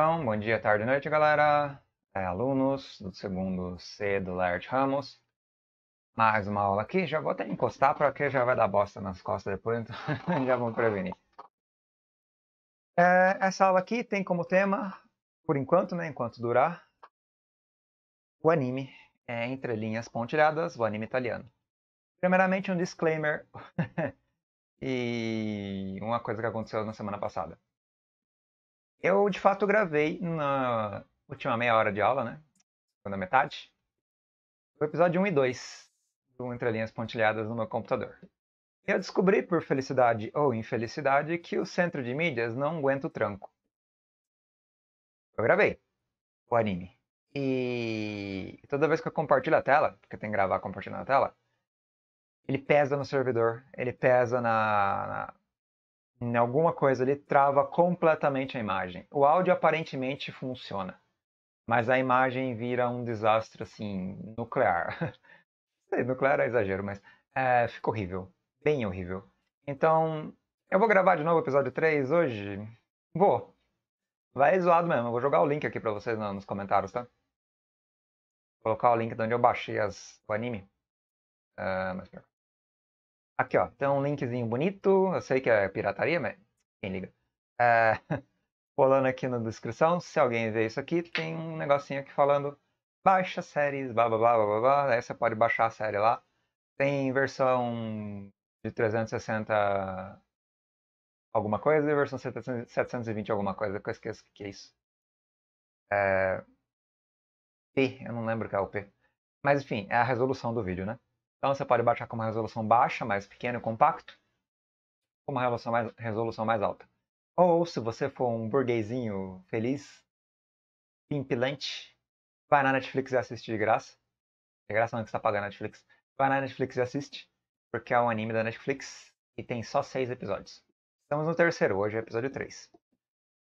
Então, bom dia, tarde e noite, galera. É, alunos do segundo C do Laird Ramos. Mais uma aula aqui. Já vou até encostar, porque já vai dar bosta nas costas depois, então já vamos prevenir. É, essa aula aqui tem como tema, por enquanto, né, enquanto durar, o anime é, entre linhas pontilhadas, o anime italiano. Primeiramente, um disclaimer e uma coisa que aconteceu na semana passada. Eu, de fato, gravei na última meia hora de aula, né? Segunda metade. O episódio 1 e 2 do Entre Linhas Pontilhadas no meu computador. Eu descobri, por felicidade ou infelicidade, que o centro de mídias não aguenta o tranco. Eu gravei o anime. E toda vez que eu compartilho a tela, porque tem que gravar compartilhando a tela, ele pesa no servidor, ele pesa na, na alguma coisa ali trava completamente a imagem. O áudio aparentemente funciona, mas a imagem vira um desastre assim nuclear. nuclear é exagero, mas é, ficou horrível, bem horrível. Então, eu vou gravar de novo o episódio 3 hoje? Vou. Vai zoado mesmo, eu vou jogar o link aqui pra vocês nos comentários, tá? Vou colocar o link de onde eu baixei as, o anime. Uh, mas... Aqui, ó, tem um linkzinho bonito. Eu sei que é pirataria, mas quem liga? É, colando aqui na descrição, se alguém ver isso aqui, tem um negocinho aqui falando baixa séries, blá blá blá blá blá. Aí você pode baixar a série lá. Tem versão de 360 alguma coisa e versão 720 alguma coisa, que eu esqueço o que é isso. É... P, eu não lembro o que é o P. Mas enfim, é a resolução do vídeo, né? Então você pode baixar com uma resolução baixa, mais pequena e compacto, com uma resolução mais, resolução mais alta. Ou se você for um burguesinho feliz, pimpilante, vai na Netflix e assiste de graça. De graça não que você tá pagando a Netflix. Vai na Netflix e assiste, porque é um anime da Netflix e tem só seis episódios. Estamos no terceiro, hoje é episódio 3.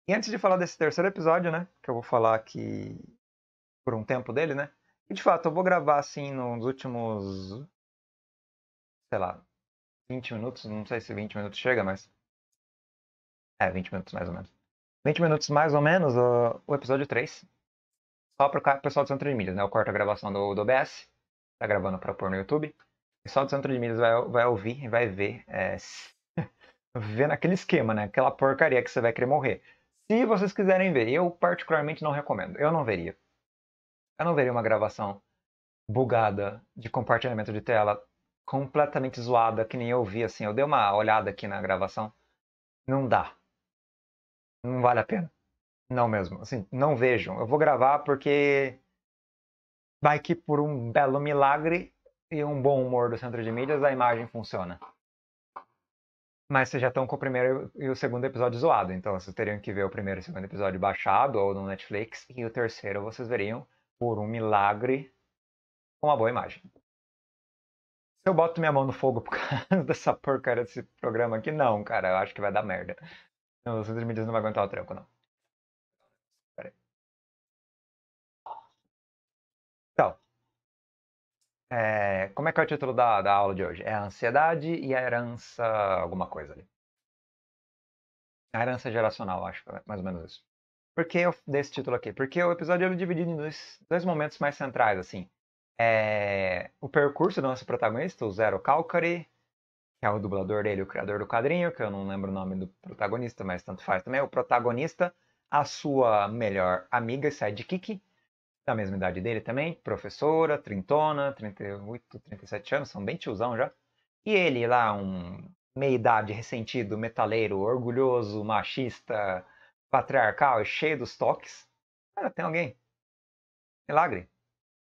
E antes de falar desse terceiro episódio, né, que eu vou falar aqui por um tempo dele, né, e de fato eu vou gravar assim nos últimos sei lá, 20 minutos, não sei se 20 minutos chega, mas. É, 20 minutos mais ou menos. 20 minutos mais ou menos o, o episódio 3. Só para o pessoal do Centro de Milhas, né? Eu corto a gravação do, do OBS, tá gravando para pôr no YouTube. O pessoal do Centro de Milhas vai, vai ouvir e vai ver. É, ver naquele esquema, né? Aquela porcaria que você vai querer morrer. Se vocês quiserem ver, eu particularmente não recomendo. Eu não veria. Eu não veria uma gravação bugada de compartilhamento de tela completamente zoada, que nem eu vi, assim. Eu dei uma olhada aqui na gravação. Não dá. Não vale a pena. Não mesmo. Assim, não vejam. Eu vou gravar porque vai que por um belo milagre e um bom humor do centro de mídias a imagem funciona. Mas vocês já estão com o primeiro e o segundo episódio zoado, então vocês teriam que ver o primeiro e o segundo episódio baixado ou no Netflix, e o terceiro vocês veriam por um milagre com uma boa imagem. Se eu boto minha mão no fogo por causa dessa porcaria desse programa aqui, não, cara, eu acho que vai dar merda. Os outros mídias não vai aguentar o tranco, não. Pera aí. Então, é, como é que é o título da, da aula de hoje? É a ansiedade e a herança alguma coisa ali. A herança geracional, acho, mais ou menos isso. Por que eu dei esse título aqui? Porque o episódio é dividido em dois, dois momentos mais centrais, assim. É, o percurso do nosso protagonista, o Zero Calcari, que é o dublador dele, o criador do quadrinho, que eu não lembro o nome do protagonista, mas tanto faz também. É o protagonista, a sua melhor amiga, sidekick, da mesma idade dele também, professora, trintona, 38, 37 anos, são bem tiozão já. E ele lá, um meia-idade ressentido, metaleiro, orgulhoso, machista, patriarcal, cheio dos toques. Cara, tem alguém. Milagre.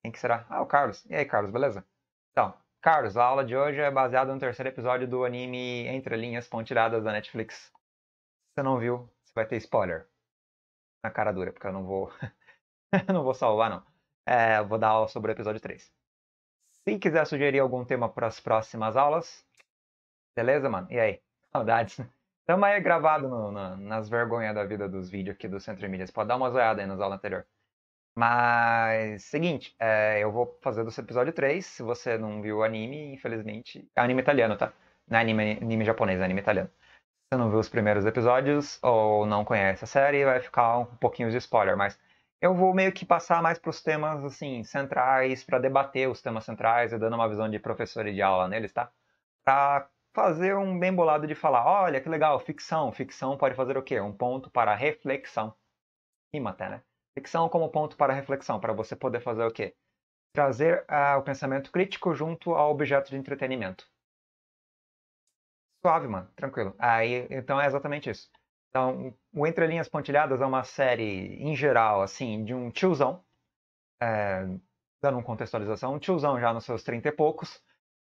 Quem que será? Ah, o Carlos. E aí, Carlos, beleza? Então, Carlos, a aula de hoje é baseada no terceiro episódio do anime Entre Linhas Pontiradas da Netflix. Se você não viu, você vai ter spoiler. Na cara dura, porque eu não vou. não vou salvar, não. É, eu vou dar aula sobre o episódio 3. Se quiser sugerir algum tema para as próximas aulas, beleza, mano? E aí? Saudades. Tamo aí gravado no, no, nas vergonhas da vida dos vídeos aqui do Centro de Pode dar uma olhada aí nas aulas anteriores. Mas, seguinte, é, eu vou fazer desse episódio 3. Se você não viu o anime, infelizmente. É anime italiano, tá? Não é anime, anime japonês, é anime italiano. Se você não viu os primeiros episódios ou não conhece a série, vai ficar um pouquinho de spoiler, mas eu vou meio que passar mais para os temas assim centrais, para debater os temas centrais e dando uma visão de professor e de aula neles, tá? Para fazer um bem bolado de falar, olha que legal, ficção, ficção pode fazer o quê? Um ponto para reflexão. Rima até, né? Ficção como ponto para reflexão, para você poder fazer o quê? Trazer uh, o pensamento crítico junto ao objeto de entretenimento. Suave, mano, tranquilo. Aí, então é exatamente isso. Então, o Entre Linhas Pontilhadas é uma série, em geral, assim, de um tiozão, é, dando uma contextualização, um tiozão já nos seus trinta e poucos,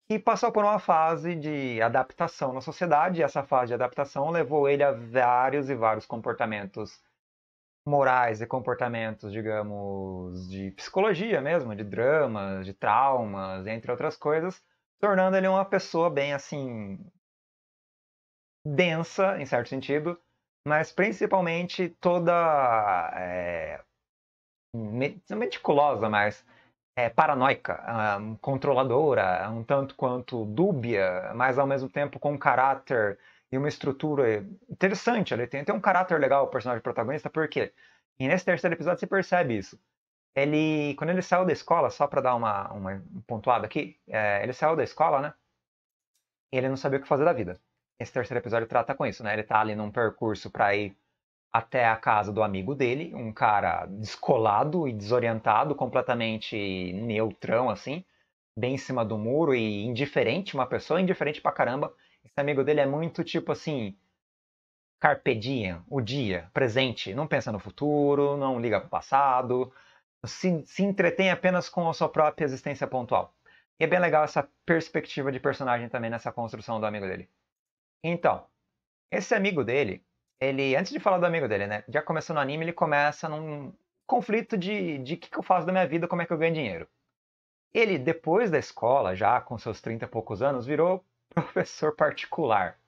que passou por uma fase de adaptação na sociedade, e essa fase de adaptação levou ele a vários e vários comportamentos morais e comportamentos, digamos, de psicologia mesmo, de dramas, de traumas, entre outras coisas, tornando ele uma pessoa bem assim densa, em certo sentido, mas principalmente toda é, meticulosa, mas é, paranoica, um, ah, controladora, um tanto quanto dúbia, mas ao mesmo tempo com um caráter e uma estrutura interessante. Ele tem até um caráter legal, o personagem protagonista, porque e nesse terceiro episódio você percebe isso. Ele, quando ele saiu da escola, só para dar uma, uma pontuada aqui, é, ele saiu da escola, né? Ele não sabia o que fazer da vida. Esse terceiro episódio trata com isso, né? Ele tá ali num percurso para ir até a casa do amigo dele, um cara descolado e desorientado, completamente neutrão assim, bem em cima do muro e indiferente, uma pessoa indiferente pra caramba, esse amigo dele é muito tipo assim, carpe diem, o dia, presente, não pensa no futuro, não liga para o passado, se, se entretém apenas com a sua própria existência pontual. E é bem legal essa perspectiva de personagem também nessa construção do amigo dele. Então, esse amigo dele, ele, antes de falar do amigo dele, né, já começou no anime, ele começa num conflito de o que, que eu faço da minha vida, como é que eu ganho dinheiro. Ele, depois da escola, já com seus 30 e poucos anos, virou professor particular.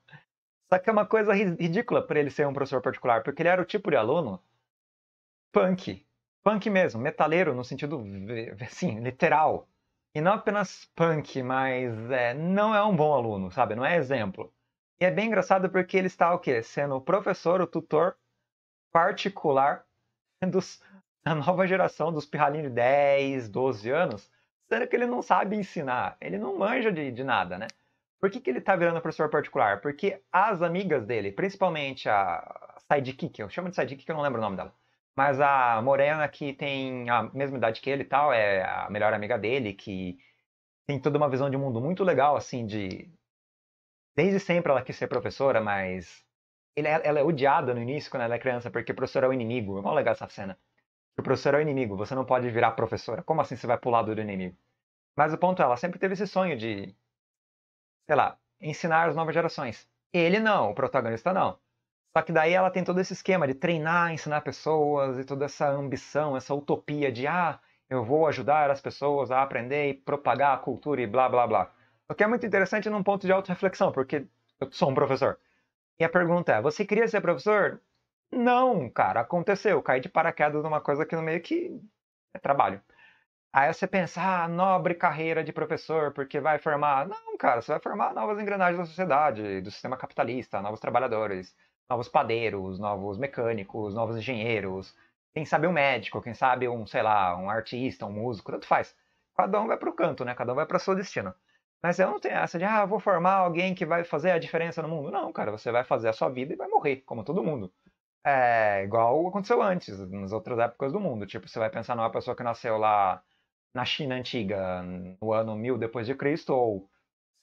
Só que é uma coisa ridícula para ele ser um professor particular, porque ele era o tipo de aluno punk. Punk mesmo, metaleiro no sentido, assim, literal. E não apenas punk, mas é, não é um bom aluno, sabe? Não é exemplo. E é bem engraçado porque ele está o quê? Sendo o professor, o tutor particular dos, da nova geração, dos pirralinhos de 10, 12 anos, sendo que ele não sabe ensinar, ele não manja de, de nada, né? Por que, que ele tá virando professor particular? Porque as amigas dele, principalmente a Sidekick, eu chamo de Sidekick, eu não lembro o nome dela. Mas a Morena, que tem a mesma idade que ele e tal, é a melhor amiga dele, que tem toda uma visão de mundo muito legal, assim, de. Desde sempre ela quis ser professora, mas ele, é, ela é odiada no início quando ela é criança, porque o professor é o inimigo. É mó legal essa cena. O professor é o inimigo, você não pode virar professora. Como assim você vai pular do inimigo? Mas o ponto é, ela sempre teve esse sonho de sei lá, ensinar as novas gerações. Ele não, o protagonista não. Só que daí ela tem todo esse esquema de treinar, ensinar pessoas e toda essa ambição, essa utopia de ah, eu vou ajudar as pessoas a aprender e propagar a cultura e blá blá blá. O que é muito interessante num ponto de auto-reflexão, porque eu sou um professor. E a pergunta é: você queria ser professor? Não, cara, aconteceu. Caí de paraquedas numa coisa que no meio que é trabalho. Aí você pensa, ah, nobre carreira de professor, porque vai formar. Não, cara, você vai formar novas engrenagens da sociedade, do sistema capitalista, novos trabalhadores, novos padeiros, novos mecânicos, novos engenheiros, quem sabe um médico, quem sabe um, sei lá, um artista, um músico, tanto faz. Cada um vai para o canto, né? Cada um vai para seu destino. Mas eu não tenho essa de, ah, vou formar alguém que vai fazer a diferença no mundo. Não, cara, você vai fazer a sua vida e vai morrer, como todo mundo. É igual aconteceu antes, nas outras épocas do mundo. Tipo, você vai pensar numa pessoa que nasceu lá na China antiga, no ano 1000 depois de Cristo ou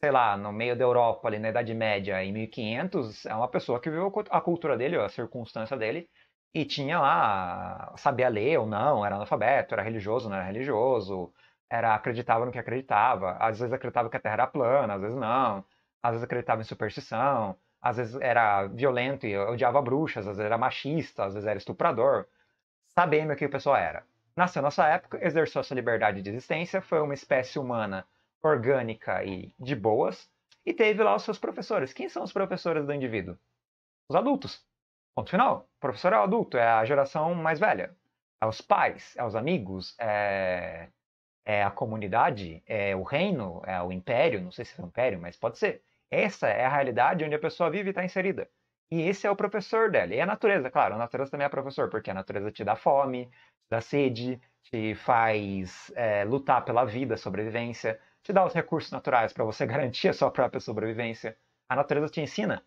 sei lá, no meio da Europa, ali na Idade Média, em 1500, é uma pessoa que viveu a cultura dele, a circunstância dele, e tinha lá, sabia ler ou não, era analfabeto, era religioso, não era religioso, era acreditava no que acreditava, às vezes acreditava que a Terra era plana, às vezes não, às vezes acreditava em superstição, às vezes era violento e odiava bruxas, às vezes era machista, às vezes era estuprador, sabendo o que o pessoal era. Nasceu nossa época, exerceu essa liberdade de existência, foi uma espécie humana orgânica e de boas, e teve lá os seus professores. Quem são os professores do indivíduo? Os adultos. Ponto final. O professor é o adulto, é a geração mais velha. É os pais, é os amigos, é, é a comunidade, é o reino, é o império, não sei se é um império, mas pode ser. Essa é a realidade onde a pessoa vive e está inserida. E esse é o professor dela. E é a natureza, claro, a natureza também é professor, porque a natureza te dá fome, da sede, te faz é, lutar pela vida, sobrevivência, te dá os recursos naturais para você garantir a sua própria sobrevivência. A natureza te ensina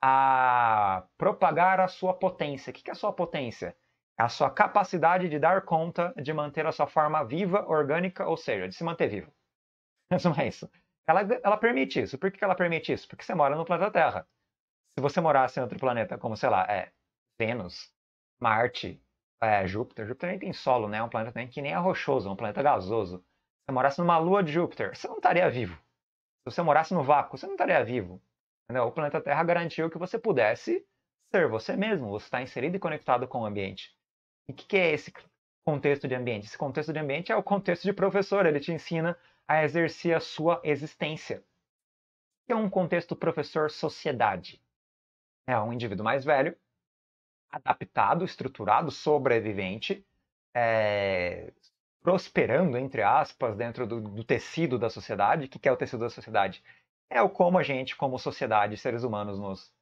a propagar a sua potência. O que é a sua potência? É a sua capacidade de dar conta de manter a sua forma viva, orgânica, ou seja, de se manter vivo. Resumo é isso. Ela, ela permite isso. Por que ela permite isso? Porque você mora no planeta Terra. Se você morasse em outro planeta, como, sei lá, é Vênus, Marte, é, Júpiter. Júpiter nem tem solo, né? É um planeta que nem é rochoso, é um planeta gasoso. Se você morasse numa lua de Júpiter, você não estaria vivo. Se você morasse no vácuo, você não estaria vivo. Entendeu? O planeta Terra garantiu que você pudesse ser você mesmo. Você está inserido e conectado com o ambiente. E o que, que é esse contexto de ambiente? Esse contexto de ambiente é o contexto de professor. Ele te ensina a exercer a sua existência. O que é um contexto professor-sociedade? É um indivíduo mais velho adaptado, estruturado, sobrevivente, é, prosperando, entre aspas, dentro do, do tecido da sociedade. O que é o tecido da sociedade? É o como a gente, como sociedade, seres humanos, nos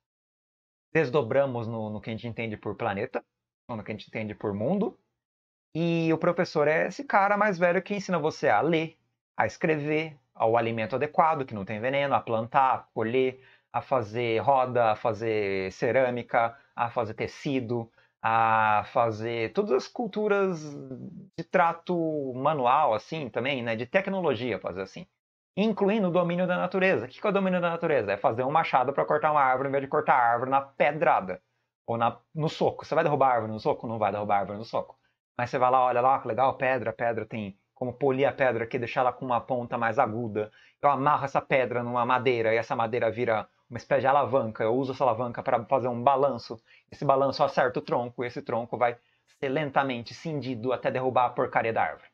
desdobramos no, no que a gente entende por planeta, no que a gente entende por mundo. E o professor é esse cara mais velho que ensina você a ler, a escrever, ao alimento adequado, que não tem veneno, a plantar, a colher, a fazer roda, a fazer cerâmica, a fazer tecido, a fazer todas as culturas de trato manual, assim, também, né? De tecnologia, fazer assim. Incluindo o domínio da natureza. O que é o domínio da natureza? É fazer um machado para cortar uma árvore em vez de cortar a árvore na pedrada ou na, no soco. Você vai derrubar a árvore no soco? Não vai derrubar a árvore no soco. Mas você vai lá, olha lá, que legal, pedra, pedra tem como polir a pedra aqui, deixar ela com uma ponta mais aguda. Eu amarro essa pedra numa madeira e essa madeira vira uma espécie de alavanca. Eu uso essa alavanca para fazer um balanço. Esse balanço acerta o tronco, e esse tronco vai ser lentamente cindido até derrubar a porcaria da árvore.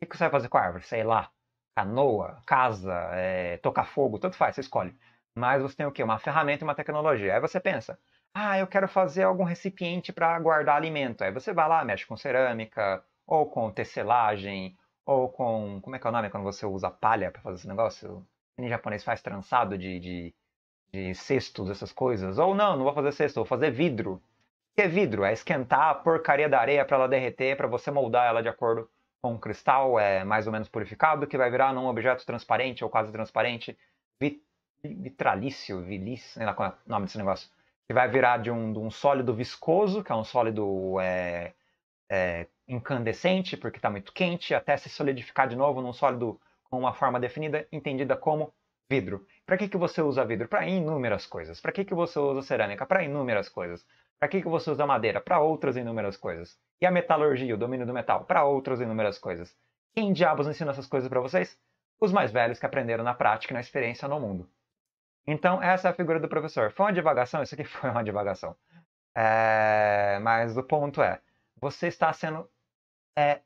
O que você vai fazer com a árvore? Sei lá. Canoa, casa, é, tocar fogo, tanto faz, você escolhe. Mas você tem o quê? Uma ferramenta e uma tecnologia. Aí você pensa, ah, eu quero fazer algum recipiente para guardar alimento. Aí você vai lá, mexe com cerâmica, ou com tecelagem, ou com. Como é que é o nome quando você usa palha para fazer esse negócio? O japonês faz trançado de, de de cestos, essas coisas. Ou não, não vou fazer cesto, vou fazer vidro. O que é vidro? É esquentar a porcaria da areia para ela derreter, para você moldar ela de acordo com um cristal é, mais ou menos purificado, que vai virar num objeto transparente ou quase transparente, vitralício, vilis, sei lá qual é o nome desse negócio, que vai virar de um, de um sólido viscoso, que é um sólido é, é, incandescente, porque está muito quente, até se solidificar de novo num sólido com uma forma definida, entendida como vidro. Para que, que você usa vidro? Para inúmeras coisas. Para que, que você usa cerâmica? Para inúmeras coisas. Para que, que você usa madeira? Para outras inúmeras coisas. E a metalurgia, o domínio do metal? Para outras inúmeras coisas. Quem diabos ensina essas coisas para vocês? Os mais velhos que aprenderam na prática na experiência no mundo. Então, essa é a figura do professor. Foi uma divagação? Isso aqui foi uma divagação. É... Mas o ponto é: você está sendo é,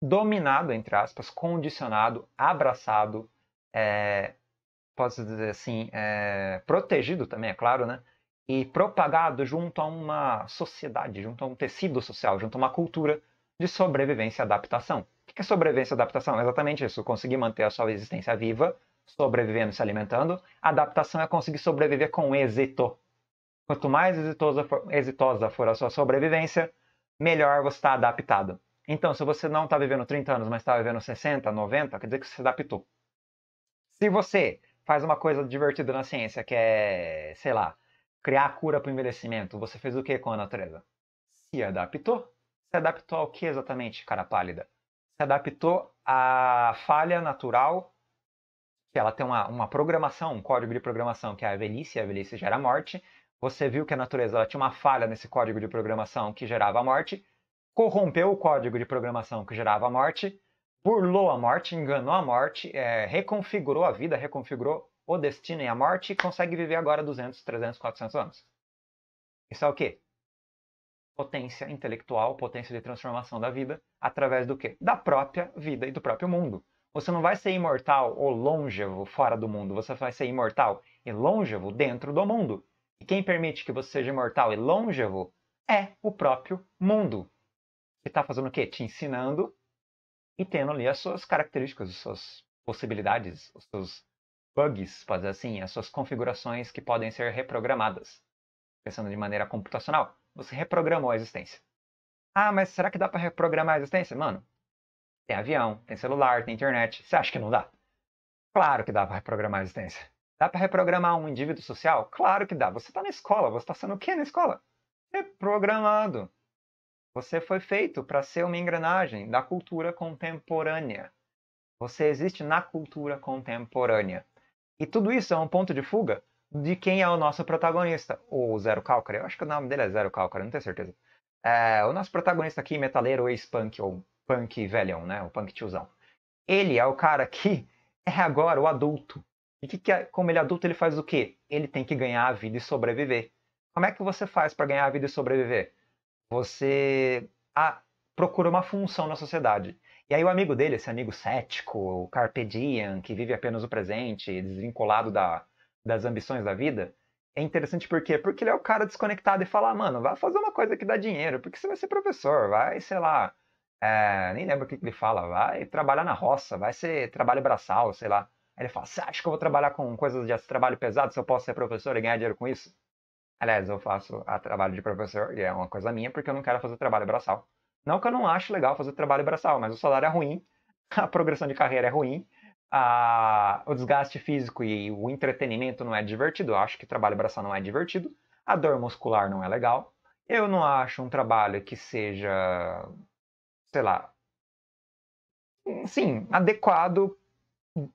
dominado, entre aspas, condicionado, abraçado, é, posso dizer assim, é, protegido também, é claro, né? E propagado junto a uma sociedade, junto a um tecido social, junto a uma cultura de sobrevivência e adaptação. O que é sobrevivência e adaptação? É exatamente isso, conseguir manter a sua existência viva, sobrevivendo e se alimentando. Adaptação é conseguir sobreviver com êxito. Quanto mais exitosa for, exitosa for a sua sobrevivência, melhor você está adaptado. Então, se você não está vivendo 30 anos, mas está vivendo 60, 90, quer dizer que você se adaptou. Se você faz uma coisa divertida na ciência, que é, sei lá, criar a cura para o envelhecimento. Você fez o que com a natureza? Se adaptou. Se adaptou ao que exatamente, cara pálida? Se adaptou à falha natural, que ela tem uma, uma programação, um código de programação, que é a velhice, a velhice gera morte. Você viu que a natureza tinha uma falha nesse código de programação que gerava a morte, corrompeu o código de programação que gerava a morte, burlou a morte, enganou a morte, é, reconfigurou a vida, reconfigurou o destino e a morte e consegue viver agora 200, 300, 400 anos. Isso é o quê? Potência intelectual, potência de transformação da vida, através do quê? Da própria vida e do próprio mundo. Você não vai ser imortal ou longevo fora do mundo, você vai ser imortal e longevo dentro do mundo. E quem permite que você seja imortal e longevo é o próprio mundo. Ele está fazendo o quê? Te ensinando e tendo ali as suas características, as suas possibilidades, os seus bugs, pode dizer assim, as suas configurações que podem ser reprogramadas. Pensando de maneira computacional, você reprogramou a existência. Ah, mas será que dá para reprogramar a existência? Mano, tem avião, tem celular, tem internet. Você acha que não dá? Claro que dá para reprogramar a existência. Dá para reprogramar um indivíduo social? Claro que dá. Você está na escola, você está sendo o quê na escola? Reprogramado. Você foi feito para ser uma engrenagem da cultura contemporânea. Você existe na cultura contemporânea. E tudo isso é um ponto de fuga de quem é o nosso protagonista, o Zero Calcare. Eu acho que o nome dele é Zero Calcare, não tenho certeza. É, o nosso protagonista aqui, metaleiro ex-punk, ou punk velhão, né? O punk tiozão. Ele é o cara que é agora o adulto. E que, que é, como ele é adulto, ele faz o quê? Ele tem que ganhar a vida e sobreviver. Como é que você faz para ganhar a vida e sobreviver? você ah, procura uma função na sociedade. E aí o amigo dele, esse amigo cético, o carpedian, que vive apenas o presente, desvinculado da, das ambições da vida, é interessante por quê? Porque ele é o cara desconectado e fala, ah, mano, vai fazer uma coisa que dá dinheiro, porque você vai ser professor, vai, sei lá, é, nem lembro o que ele fala, vai trabalhar na roça, vai ser trabalho braçal, sei lá. Aí ele fala, você acha que eu vou trabalhar com coisas de trabalho pesado se eu posso ser professor e ganhar dinheiro com isso? Aliás, eu faço trabalho de professor e é uma coisa minha porque eu não quero fazer trabalho braçal. Não que eu não acho legal fazer trabalho braçal, mas o salário é ruim, a progressão de carreira é ruim, a... o desgaste físico e o entretenimento não é divertido. Eu acho que trabalho braçal não é divertido, a dor muscular não é legal. Eu não acho um trabalho que seja, sei lá, sim, adequado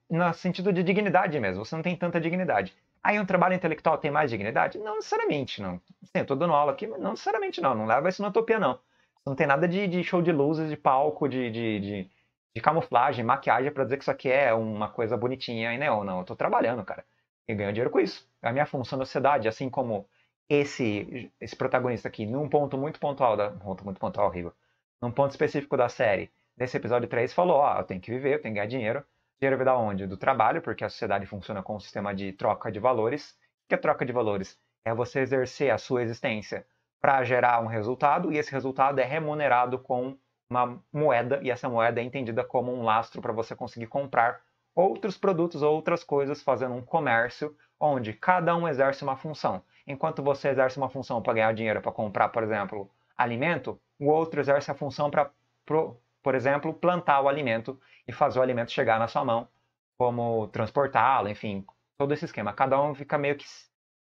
no sentido de dignidade mesmo. Você não tem tanta dignidade. Aí um trabalho intelectual tem mais dignidade? Não necessariamente, não. Sim, eu tô dando aula aqui, mas não necessariamente não. Não leva isso na utopia, não. Não tem nada de, de show de luzes, de palco, de, de, de, de camuflagem, maquiagem para dizer que isso aqui é uma coisa bonitinha e Ou não. Eu tô trabalhando, cara. E ganho dinheiro com isso. É a minha função na sociedade, assim como esse esse protagonista aqui, num ponto muito pontual da. ponto muito pontual, horrível. Num ponto específico da série, nesse episódio 3, falou: ó, oh, eu tenho que viver, eu tenho que ganhar dinheiro dinheiro vem da onde? Do trabalho, porque a sociedade funciona com um sistema de troca de valores. O que é troca de valores? É você exercer a sua existência para gerar um resultado e esse resultado é remunerado com uma moeda e essa moeda é entendida como um lastro para você conseguir comprar outros produtos, outras coisas, fazendo um comércio onde cada um exerce uma função. Enquanto você exerce uma função para ganhar dinheiro para comprar, por exemplo, alimento, o outro exerce a função para por exemplo, plantar o alimento e fazer o alimento chegar na sua mão, como transportá-lo, enfim, todo esse esquema. Cada um fica meio que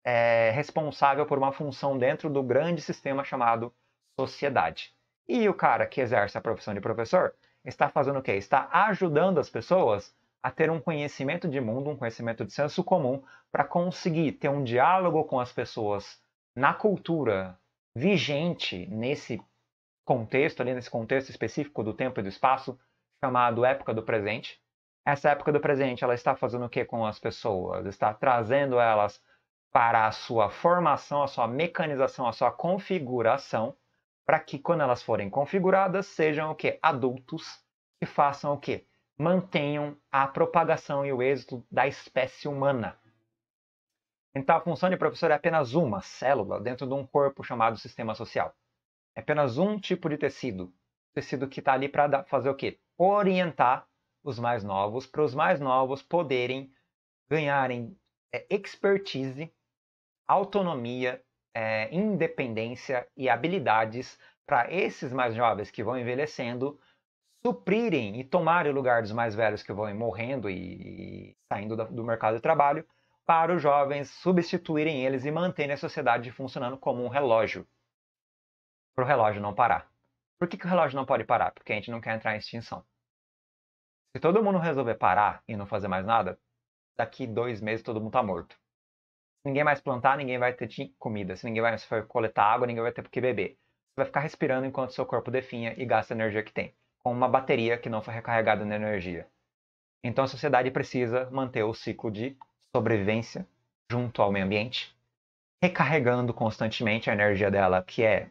é, responsável por uma função dentro do grande sistema chamado sociedade. E o cara que exerce a profissão de professor está fazendo o quê? Está ajudando as pessoas a ter um conhecimento de mundo, um conhecimento de senso comum, para conseguir ter um diálogo com as pessoas na cultura vigente nesse contexto, ali nesse contexto específico do tempo e do espaço, chamado época do presente. Essa época do presente, ela está fazendo o que com as pessoas? Está trazendo elas para a sua formação, a sua mecanização, a sua configuração, para que quando elas forem configuradas, sejam o que? Adultos que façam o que? Mantenham a propagação e o êxito da espécie humana. Então a função de professor é apenas uma célula dentro de um corpo chamado sistema social. É apenas um tipo de tecido. Tecido que está ali para fazer o quê? Orientar os mais novos, para os mais novos poderem ganharem é, expertise, autonomia, é, independência e habilidades para esses mais jovens que vão envelhecendo suprirem e tomarem o lugar dos mais velhos que vão morrendo e, e saindo da, do mercado de trabalho, para os jovens substituírem eles e manterem a sociedade funcionando como um relógio para o relógio não parar. Por que, que o relógio não pode parar? Porque a gente não quer entrar em extinção. Se todo mundo resolver parar e não fazer mais nada, daqui dois meses todo mundo tá morto. Se ninguém mais plantar, ninguém vai ter comida. Se ninguém mais for coletar água, ninguém vai ter que beber. Você vai ficar respirando enquanto seu corpo definha e gasta a energia que tem, com uma bateria que não foi recarregada na energia. Então a sociedade precisa manter o ciclo de sobrevivência junto ao meio ambiente, recarregando constantemente a energia dela, que é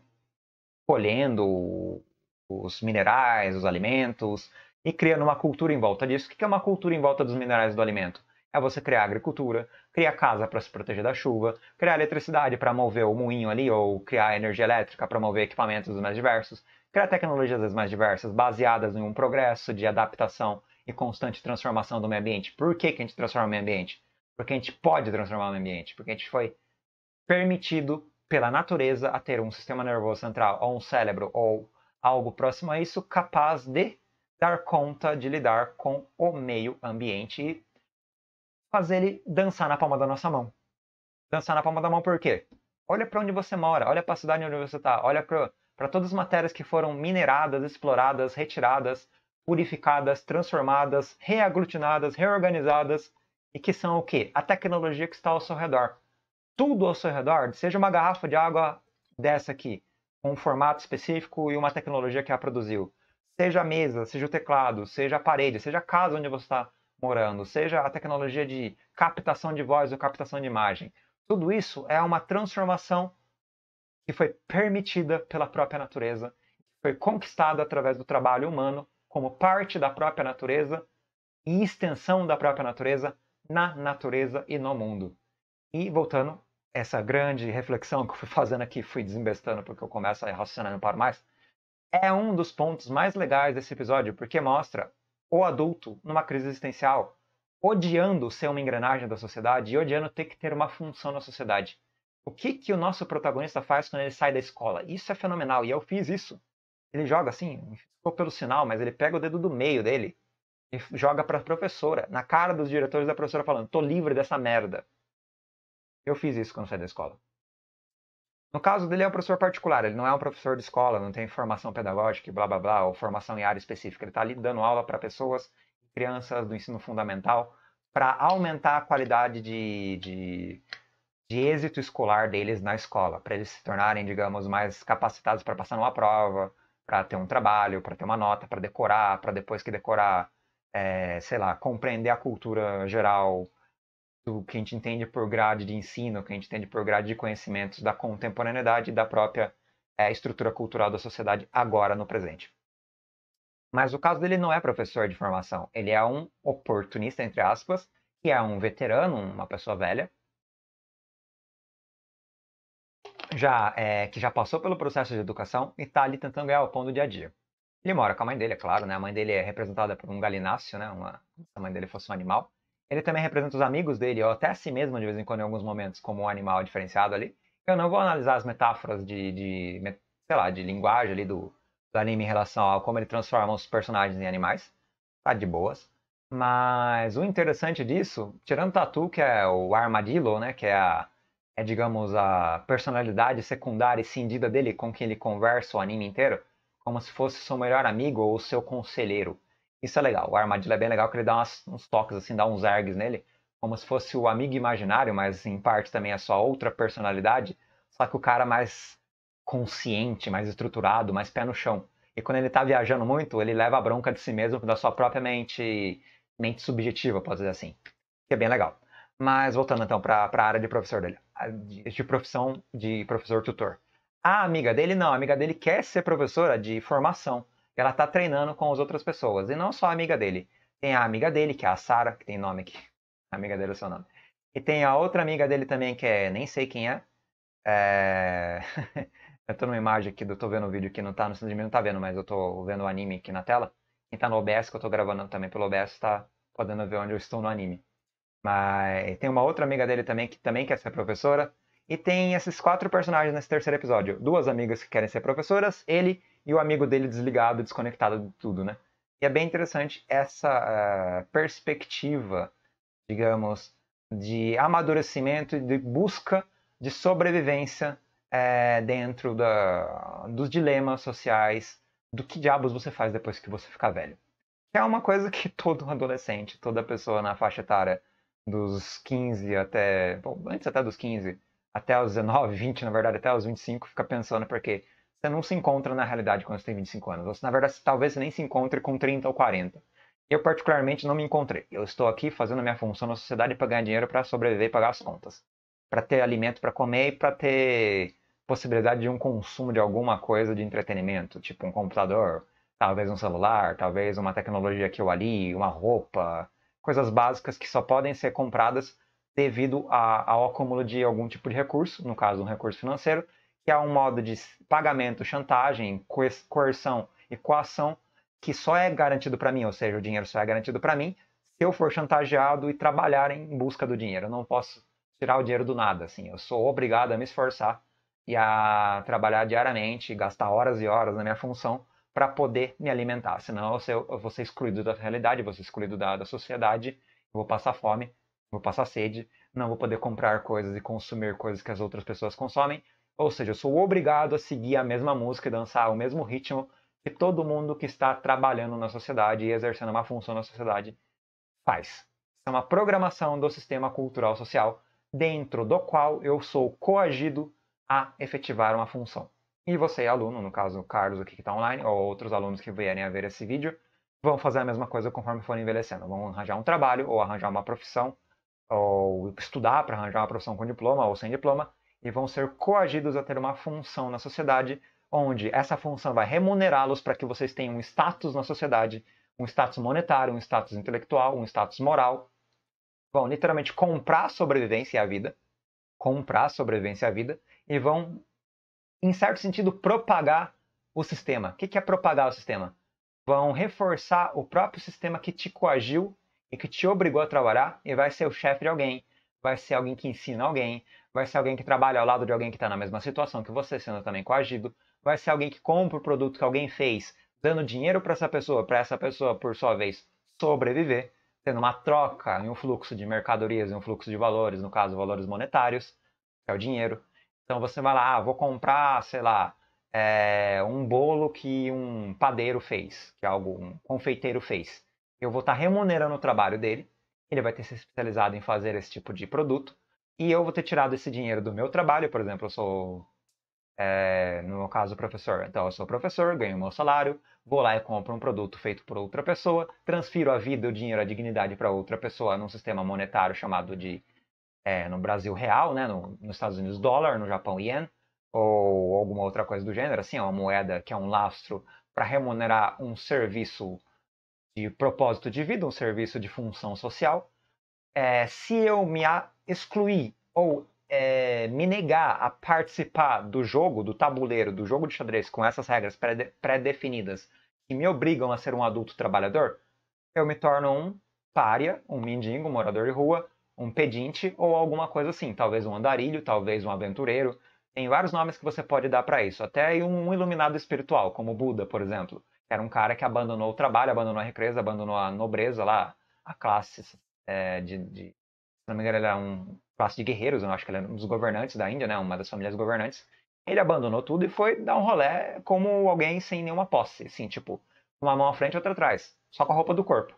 colhendo os minerais, os alimentos e criando uma cultura em volta disso. O que é uma cultura em volta dos minerais e do alimento? É você criar agricultura, criar casa para se proteger da chuva, criar eletricidade para mover o moinho ali, ou criar energia elétrica para mover equipamentos mais diversos, criar tecnologias das mais diversas, baseadas em um progresso de adaptação e constante transformação do meio ambiente. Por que, que a gente transforma o meio ambiente? Porque a gente pode transformar o meio ambiente, porque a gente foi permitido pela natureza, a ter um sistema nervoso central ou um cérebro ou algo próximo a isso capaz de dar conta de lidar com o meio ambiente e fazer ele dançar na palma da nossa mão. Dançar na palma da mão por quê? Olha para onde você mora, olha para a cidade onde você está, olha para todas as matérias que foram mineradas, exploradas, retiradas, purificadas, transformadas, reaglutinadas, reorganizadas e que são o quê? A tecnologia que está ao seu redor tudo ao seu redor, seja uma garrafa de água dessa aqui, com um formato específico e uma tecnologia que a produziu, seja a mesa, seja o teclado, seja a parede, seja a casa onde você está morando, seja a tecnologia de captação de voz ou captação de imagem, tudo isso é uma transformação que foi permitida pela própria natureza, foi conquistada através do trabalho humano como parte da própria natureza e extensão da própria natureza na natureza e no mundo. E voltando essa grande reflexão que eu fui fazendo aqui, fui desembestando porque eu começo a raciocinar e não paro mais, é um dos pontos mais legais desse episódio, porque mostra o adulto numa crise existencial, odiando ser uma engrenagem da sociedade e odiando ter que ter uma função na sociedade. O que, que o nosso protagonista faz quando ele sai da escola? Isso é fenomenal, e eu fiz isso. Ele joga assim, ficou pelo sinal, mas ele pega o dedo do meio dele e joga para a professora, na cara dos diretores da professora, falando: tô livre dessa merda. Eu fiz isso quando saí da escola. No caso dele é um professor particular, ele não é um professor de escola, não tem formação pedagógica, blá blá blá, ou formação em área específica. Ele está ali dando aula para pessoas, crianças do ensino fundamental, para aumentar a qualidade de, de, de, êxito escolar deles na escola, para eles se tornarem, digamos, mais capacitados para passar numa prova, para ter um trabalho, para ter uma nota, para decorar, para depois que decorar, é, sei lá, compreender a cultura geral do que a gente entende por grade de ensino, que a gente entende por grade de conhecimentos da contemporaneidade e da própria é, estrutura cultural da sociedade agora no presente. Mas o caso dele não é professor de formação, ele é um oportunista, entre aspas, que é um veterano, uma pessoa velha, já é, que já passou pelo processo de educação e está ali tentando ganhar o pão do dia a dia. Ele mora com a mãe dele, é claro, né? A mãe dele é representada por um galináceo, né? Uma, se a mãe dele fosse um animal. Ele também representa os amigos dele, ou até a si mesmo de vez em quando, em alguns momentos, como um animal diferenciado ali. Eu não vou analisar as metáforas de, de sei lá, de linguagem ali do, do anime em relação a como ele transforma os personagens em animais. Tá de boas. Mas o interessante disso, tirando o Tatu, que é o armadillo, né, que é a é, digamos, a personalidade secundária e cindida dele com quem ele conversa o anime inteiro, como se fosse seu melhor amigo ou seu conselheiro. Isso é legal. O Armadilha é bem legal que ele dá umas, uns toques, assim, dá uns args nele, como se fosse o amigo imaginário, mas em parte também é só outra personalidade, só que o cara mais consciente, mais estruturado, mais pé no chão. E quando ele tá viajando muito, ele leva a bronca de si mesmo, da sua própria mente, mente subjetiva, pode dizer assim. Que é bem legal. Mas voltando então para a área de professor dele, de profissão de professor tutor. A amiga dele não, a amiga dele quer ser professora de formação ela está treinando com as outras pessoas. E não só a amiga dele. Tem a amiga dele, que é a Sara, que tem nome aqui. A amiga dele é o seu nome. E tem a outra amiga dele também, que é nem sei quem é. é... eu estou numa imagem aqui, eu tô vendo o vídeo aqui não está no cinema, não está vendo, mas eu estou vendo o anime aqui na tela. Quem está no OBS, que eu estou gravando também pelo OBS, está podendo ver onde eu estou no anime. Mas tem uma outra amiga dele também que também quer ser professora. E tem esses quatro personagens nesse terceiro episódio. Duas amigas que querem ser professoras, ele e o amigo dele desligado, desconectado de tudo, né? E é bem interessante essa uh, perspectiva, digamos, de amadurecimento e de busca de sobrevivência uh, dentro da, dos dilemas sociais, do que diabos você faz depois que você ficar velho. Que é uma coisa que todo adolescente, toda pessoa na faixa etária dos 15 até. Bom, antes até dos 15, até os 19, 20, na verdade, até os 25, fica pensando, porque você não se encontra na realidade quando você tem 25 anos. Você, na verdade, talvez você nem se encontre com 30 ou 40. Eu, particularmente, não me encontrei. Eu estou aqui fazendo a minha função na sociedade para ganhar dinheiro para sobreviver e pagar as contas. Para ter alimento para comer e para ter possibilidade de um consumo de alguma coisa de entretenimento, tipo um computador, talvez um celular, talvez uma tecnologia aqui ou ali, uma roupa, coisas básicas que só podem ser compradas devido a, ao acúmulo de algum tipo de recurso, no caso um recurso financeiro, que é um modo de pagamento, chantagem, coerção e coação que só é garantido para mim, ou seja, o dinheiro só é garantido para mim se eu for chantageado e trabalhar em busca do dinheiro. Eu não posso tirar o dinheiro do nada, assim. Eu sou obrigado a me esforçar e a trabalhar diariamente, gastar horas e horas na minha função para poder me alimentar. Senão eu vou ser excluído da realidade, vou ser excluído da, da sociedade, vou passar fome, vou passar sede, não vou poder comprar coisas e consumir coisas que as outras pessoas consomem, ou seja, eu sou obrigado a seguir a mesma música e dançar o mesmo ritmo que todo mundo que está trabalhando na sociedade e exercendo uma função na sociedade faz. É uma programação do sistema cultural social dentro do qual eu sou coagido a efetivar uma função. E você, aluno, no caso Carlos aqui que está online, ou outros alunos que vierem a ver esse vídeo, vão fazer a mesma coisa conforme forem envelhecendo. Vão arranjar um trabalho, ou arranjar uma profissão, ou estudar para arranjar uma profissão com diploma ou sem diploma, e vão ser coagidos a ter uma função na sociedade, onde essa função vai remunerá-los para que vocês tenham um status na sociedade, um status monetário, um status intelectual, um status moral. Vão literalmente comprar sobrevivência à vida, comprar sobrevivência à vida, e vão, em certo sentido, propagar o sistema. O que é propagar o sistema? Vão reforçar o próprio sistema que te coagiu e que te obrigou a trabalhar e vai ser o chefe de alguém, vai ser alguém que ensina alguém, vai ser alguém que trabalha ao lado de alguém que está na mesma situação que você, sendo também coagido, vai ser alguém que compra o produto que alguém fez, dando dinheiro para essa pessoa, para essa pessoa, por sua vez, sobreviver, tendo uma troca em um fluxo de mercadorias, em um fluxo de valores, no caso, valores monetários, que é o dinheiro. Então você vai lá, ah, vou comprar, sei lá, é, um bolo que um padeiro fez, que é algo um confeiteiro fez. Eu vou estar tá remunerando o trabalho dele, ele vai ter se especializado em fazer esse tipo de produto, e eu vou ter tirado esse dinheiro do meu trabalho, por exemplo, eu sou, é, no meu caso, professor. Então, eu sou professor, ganho meu salário, vou lá e compro um produto feito por outra pessoa, transfiro a vida, o dinheiro, a dignidade para outra pessoa num sistema monetário chamado de, é, no Brasil, real, né? No, nos Estados Unidos, dólar, no Japão, yen, ou alguma outra coisa do gênero, assim, é uma moeda que é um lastro para remunerar um serviço de propósito de vida, um serviço de função social. É, se eu me excluir ou é, me negar a participar do jogo, do tabuleiro, do jogo de xadrez com essas regras pré-definidas que me obrigam a ser um adulto trabalhador, eu me torno um pária, um mendigo, um morador de rua, um pedinte ou alguma coisa assim. Talvez um andarilho, talvez um aventureiro. Tem vários nomes que você pode dar para isso. Até um iluminado espiritual, como Buda, por exemplo. Era um cara que abandonou o trabalho, abandonou a riqueza, abandonou a nobreza lá, a classe é, de, de não me engano, ele era é um classe de guerreiros, eu acho que ele era é um dos governantes da Índia, né? Uma das famílias governantes. Ele abandonou tudo e foi dar um rolé como alguém sem nenhuma posse, assim, tipo, uma mão à frente e outra atrás, só com a roupa do corpo.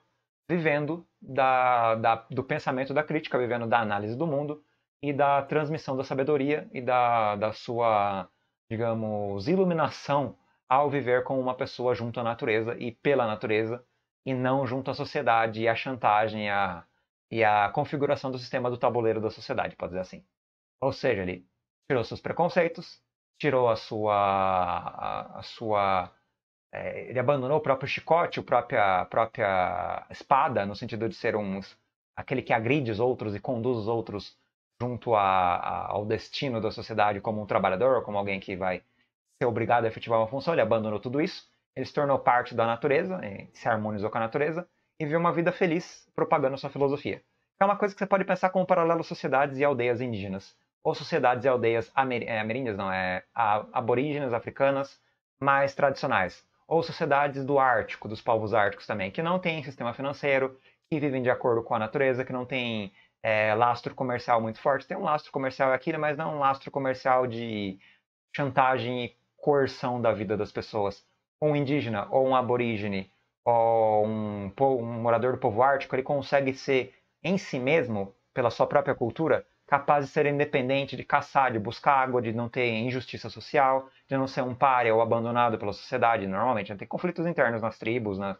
Vivendo da, da, do pensamento da crítica, vivendo da análise do mundo e da transmissão da sabedoria e da, da sua, digamos, iluminação ao viver com uma pessoa junto à natureza e pela natureza, e não junto à sociedade e à chantagem, à, e a configuração do sistema do tabuleiro da sociedade, pode dizer assim. Ou seja, ele tirou seus preconceitos, tirou a sua. A, a sua é, ele abandonou o próprio chicote, a própria, a própria espada, no sentido de ser um, aquele que agride os outros e conduz os outros junto a, a, ao destino da sociedade como um trabalhador, como alguém que vai ser obrigado a efetivar uma função. Ele abandonou tudo isso, ele se tornou parte da natureza, se harmonizou com a natureza e viver uma vida feliz propagando sua filosofia. É uma coisa que você pode pensar como paralelo sociedades e aldeias indígenas, ou sociedades e aldeias amer, é, ameríndias, não, é aborígenes africanas mais tradicionais, ou sociedades do Ártico, dos povos árticos também, que não têm sistema financeiro, que vivem de acordo com a natureza, que não têm é, lastro comercial muito forte. Tem um lastro comercial aqui, mas não um lastro comercial de chantagem e coerção da vida das pessoas. Um indígena ou um aborígene um, um morador do povo ártico, ele consegue ser em si mesmo, pela sua própria cultura, capaz de ser independente, de caçar, de buscar água, de não ter injustiça social, de não ser um páreo ou abandonado pela sociedade, normalmente. Né? Tem conflitos internos nas tribos, nas,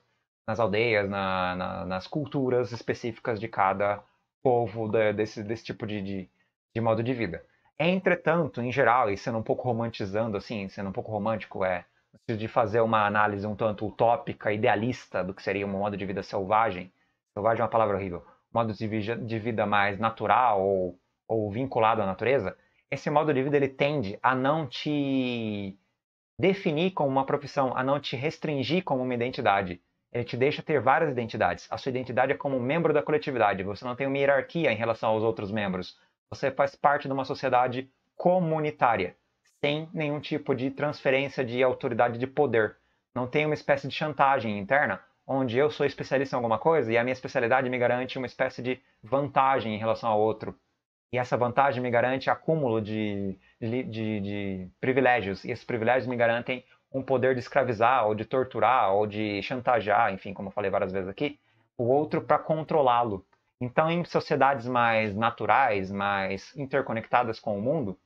nas aldeias, na, na, nas culturas específicas de cada povo de, desse, desse tipo de, de, de, modo de vida. Entretanto, em geral, e sendo um pouco romantizando, assim, sendo um pouco romântico, é de fazer uma análise um tanto utópica, idealista do que seria um modo de vida selvagem, selvagem é uma palavra horrível, modo de vida mais natural ou, ou vinculado à natureza, esse modo de vida ele tende a não te definir como uma profissão, a não te restringir como uma identidade. Ele te deixa ter várias identidades. A sua identidade é como um membro da coletividade. Você não tem uma hierarquia em relação aos outros membros. Você faz parte de uma sociedade comunitária sem nenhum tipo de transferência de autoridade de poder. Não tem uma espécie de chantagem interna, onde eu sou especialista em alguma coisa e a minha especialidade me garante uma espécie de vantagem em relação ao outro. E essa vantagem me garante acúmulo de, de, de, privilégios. E esses privilégios me garantem um poder de escravizar, ou de torturar, ou de chantagear, enfim, como eu falei várias vezes aqui, o outro para controlá-lo. Então, em sociedades mais naturais, mais interconectadas com o mundo,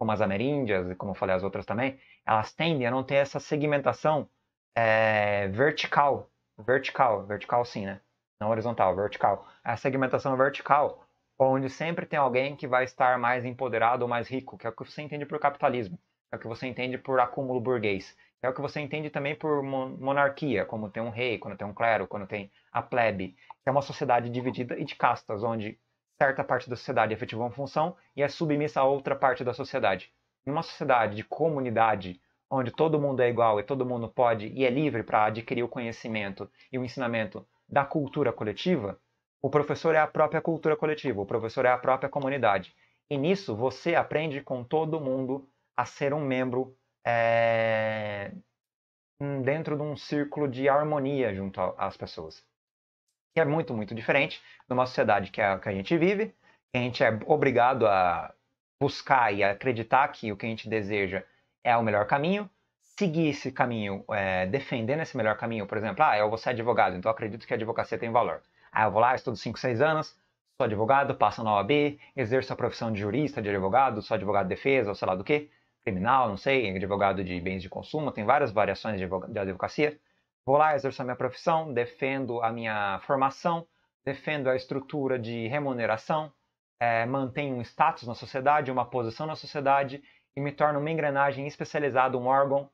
como as ameríndias e como eu falei as outras também, elas tendem a não ter essa segmentação é, vertical, vertical, vertical sim, né? Não horizontal, vertical. A segmentação vertical, onde sempre tem alguém que vai estar mais empoderado ou mais rico, que é o que você entende por capitalismo, é o que você entende por acúmulo burguês, é o que você entende também por monarquia, como tem um rei, quando tem um clero, quando tem a plebe, é uma sociedade dividida e de castas, onde certa parte da sociedade efetiva uma função e é submissa a outra parte da sociedade. Numa sociedade de comunidade, onde todo mundo é igual e todo mundo pode e é livre para adquirir o conhecimento e o ensinamento da cultura coletiva, o professor é a própria cultura coletiva, o professor é a própria comunidade. E nisso você aprende com todo mundo a ser um membro é... dentro de um círculo de harmonia junto às pessoas que é muito, muito diferente de uma sociedade que, é, que a gente vive, que a gente é obrigado a buscar e acreditar que o que a gente deseja é o melhor caminho, seguir esse caminho, é, defendendo esse melhor caminho, por exemplo, ah, eu vou ser advogado, então acredito que a advocacia tem valor. Ah, eu vou lá, estudo 5, 6 anos, sou advogado, passo na OAB, exerço a profissão de jurista, de advogado, sou advogado de defesa, ou sei lá do que, criminal, não sei, advogado de bens de consumo, tem várias variações de advocacia. Vou lá, exercer a minha profissão, defendo a minha formação, defendo a estrutura de remuneração, é, mantenho um status na sociedade, uma posição na sociedade e me torno uma engrenagem especializada, um órgão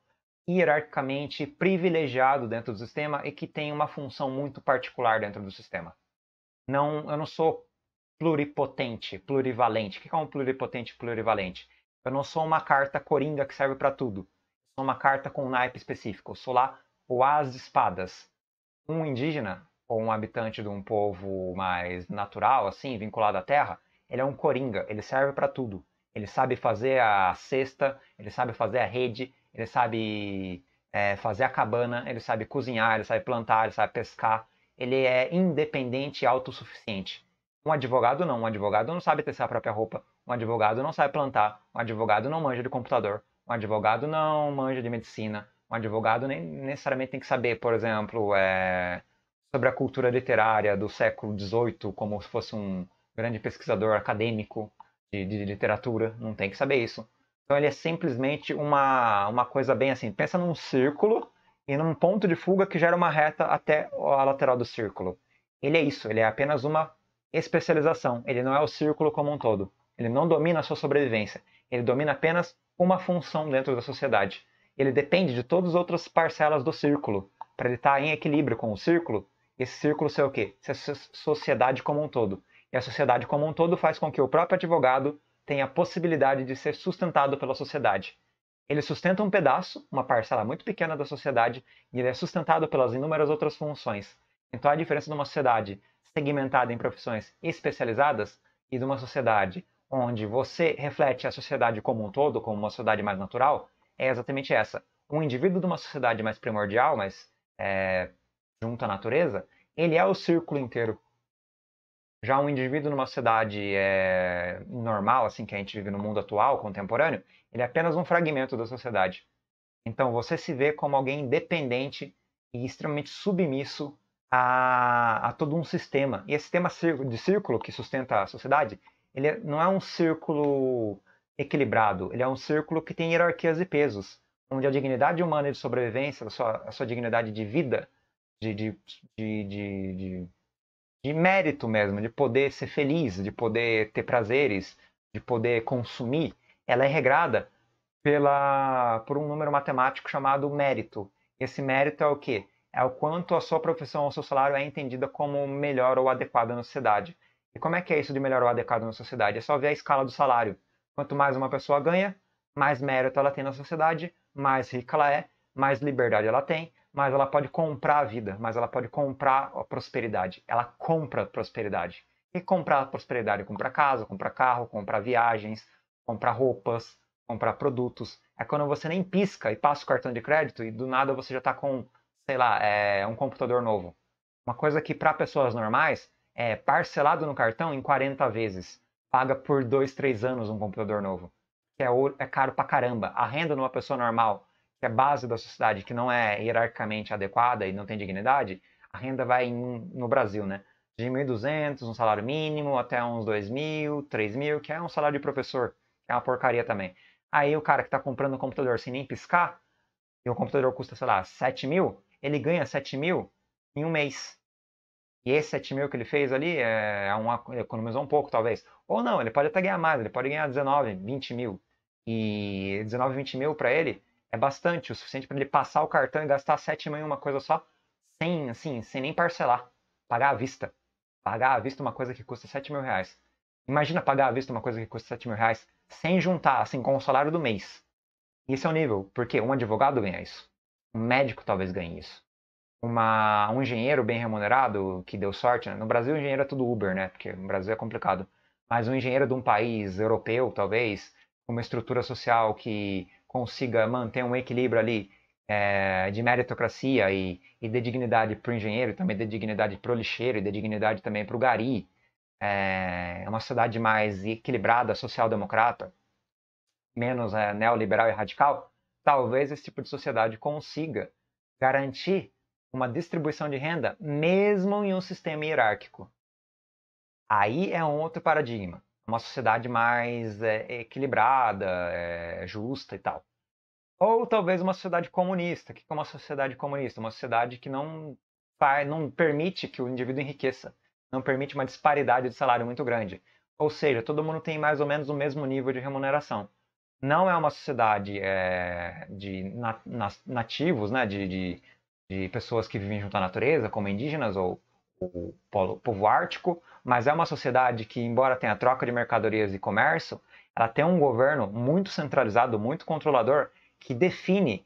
hierarquicamente privilegiado dentro do sistema e que tem uma função muito particular dentro do sistema. Não, eu não sou pluripotente, plurivalente. O que é um pluripotente plurivalente? Eu não sou uma carta coringa que serve para tudo. Eu sou uma carta com um naipe específico. Eu sou lá o As de Espadas. Um indígena, ou um habitante de um povo mais natural, assim, vinculado à terra, ele é um coringa, ele serve para tudo. Ele sabe fazer a cesta, ele sabe fazer a rede, ele sabe é, fazer a cabana, ele sabe cozinhar, ele sabe plantar, ele sabe pescar. Ele é independente e autossuficiente. Um advogado não, um advogado não sabe tecer a própria roupa, um advogado não sabe plantar, um advogado não manja de computador, um advogado não manja de medicina, um advogado nem necessariamente tem que saber, por exemplo, é, sobre a cultura literária do século XVIII, como se fosse um grande pesquisador acadêmico de, de, literatura, não tem que saber isso. Então ele é simplesmente uma, uma coisa bem assim, pensa num círculo e num ponto de fuga que gera uma reta até a lateral do círculo. Ele é isso, ele é apenas uma especialização, ele não é o círculo como um todo. Ele não domina a sua sobrevivência, ele domina apenas uma função dentro da sociedade ele depende de todas as outras parcelas do círculo. Para ele estar tá em equilíbrio com o círculo, esse círculo ser o quê? Ser a sociedade como um todo. E a sociedade como um todo faz com que o próprio advogado tenha a possibilidade de ser sustentado pela sociedade. Ele sustenta um pedaço, uma parcela muito pequena da sociedade, e ele é sustentado pelas inúmeras outras funções. Então, a diferença de uma sociedade segmentada em profissões especializadas e de uma sociedade onde você reflete a sociedade como um todo, como uma sociedade mais natural, é exatamente essa. Um indivíduo de uma sociedade mais primordial, mais é, junto à natureza, ele é o círculo inteiro. Já um indivíduo numa sociedade é, normal, assim que a gente vive no mundo atual, contemporâneo, ele é apenas um fragmento da sociedade. Então você se vê como alguém independente e extremamente submisso a, a todo um sistema. E esse sistema de círculo que sustenta a sociedade, ele é, não é um círculo equilibrado, ele é um círculo que tem hierarquias e pesos, onde a dignidade humana de sobrevivência, a sua, a sua dignidade de vida, de, de, de, de, mérito mesmo, de poder ser feliz, de poder ter prazeres, de poder consumir, ela é regrada pela, por um número matemático chamado mérito. Esse mérito é o quê? É o quanto a sua profissão ou seu salário é entendida como melhor ou adequada na sociedade. E como é que é isso de melhor ou adequado na sociedade? É só ver a escala do salário. Quanto mais uma pessoa ganha, mais mérito ela tem na sociedade, mais rica ela é, mais liberdade ela tem, mais ela pode comprar a vida, mais ela pode comprar a prosperidade. Ela compra a prosperidade. E comprar a prosperidade, comprar casa, comprar carro, comprar viagens, comprar roupas, comprar produtos. É quando você nem pisca e passa o cartão de crédito e do nada você já está com, sei lá, é, um computador novo. Uma coisa que para pessoas normais é parcelado no cartão em 40 vezes paga por dois, três anos um computador novo, que é, é caro pra caramba. A renda numa pessoa normal, que é base da sociedade, que não é hierarquicamente adequada e não tem dignidade, a renda vai em, no Brasil, né? De 1.200, um salário mínimo, até uns 2.000, 3.000, que é um salário de professor, que é uma porcaria também. Aí o cara que está comprando um computador sem nem piscar, e o computador custa, sei lá, 7.000, mil, ele ganha 7.000 mil em um mês. E esse 7 mil que ele fez ali é, é uma, economizou um pouco, talvez. Ou não, ele pode até ganhar mais, ele pode ganhar 19, 20 mil. E 19, 20 mil para ele é bastante, o suficiente para ele passar o cartão e gastar 7 mil em uma coisa só, sem, assim, sem nem parcelar. Pagar à vista. Pagar à vista uma coisa que custa 7 mil reais. Imagina pagar à vista uma coisa que custa 7 mil reais sem juntar, assim, com o salário do mês. Esse é o nível, porque um advogado ganha isso. Um médico talvez ganhe isso uma, um engenheiro bem remunerado, que deu sorte, né? no Brasil engenheiro é tudo Uber, né? Porque no Brasil é complicado. Mas um engenheiro de um país europeu, talvez, com uma estrutura social que consiga manter um equilíbrio ali é, de meritocracia e, e de dignidade para o engenheiro, também de dignidade para o lixeiro e de dignidade também para o gari. É, é uma sociedade mais equilibrada, social-democrata, menos é, neoliberal e radical. Talvez esse tipo de sociedade consiga garantir uma distribuição de renda mesmo em um sistema hierárquico. Aí é um outro paradigma, uma sociedade mais é, equilibrada, é, justa e tal. Ou talvez uma sociedade comunista. O que é uma sociedade comunista? Uma sociedade que não, não permite que o indivíduo enriqueça, não permite uma disparidade de salário muito grande. Ou seja, todo mundo tem mais ou menos o mesmo nível de remuneração. Não é uma sociedade é, de nativos, né, de, de de pessoas que vivem junto à natureza, como indígenas ou o povo ártico, mas é uma sociedade que, embora tenha troca de mercadorias e comércio, ela tem um governo muito centralizado, muito controlador, que define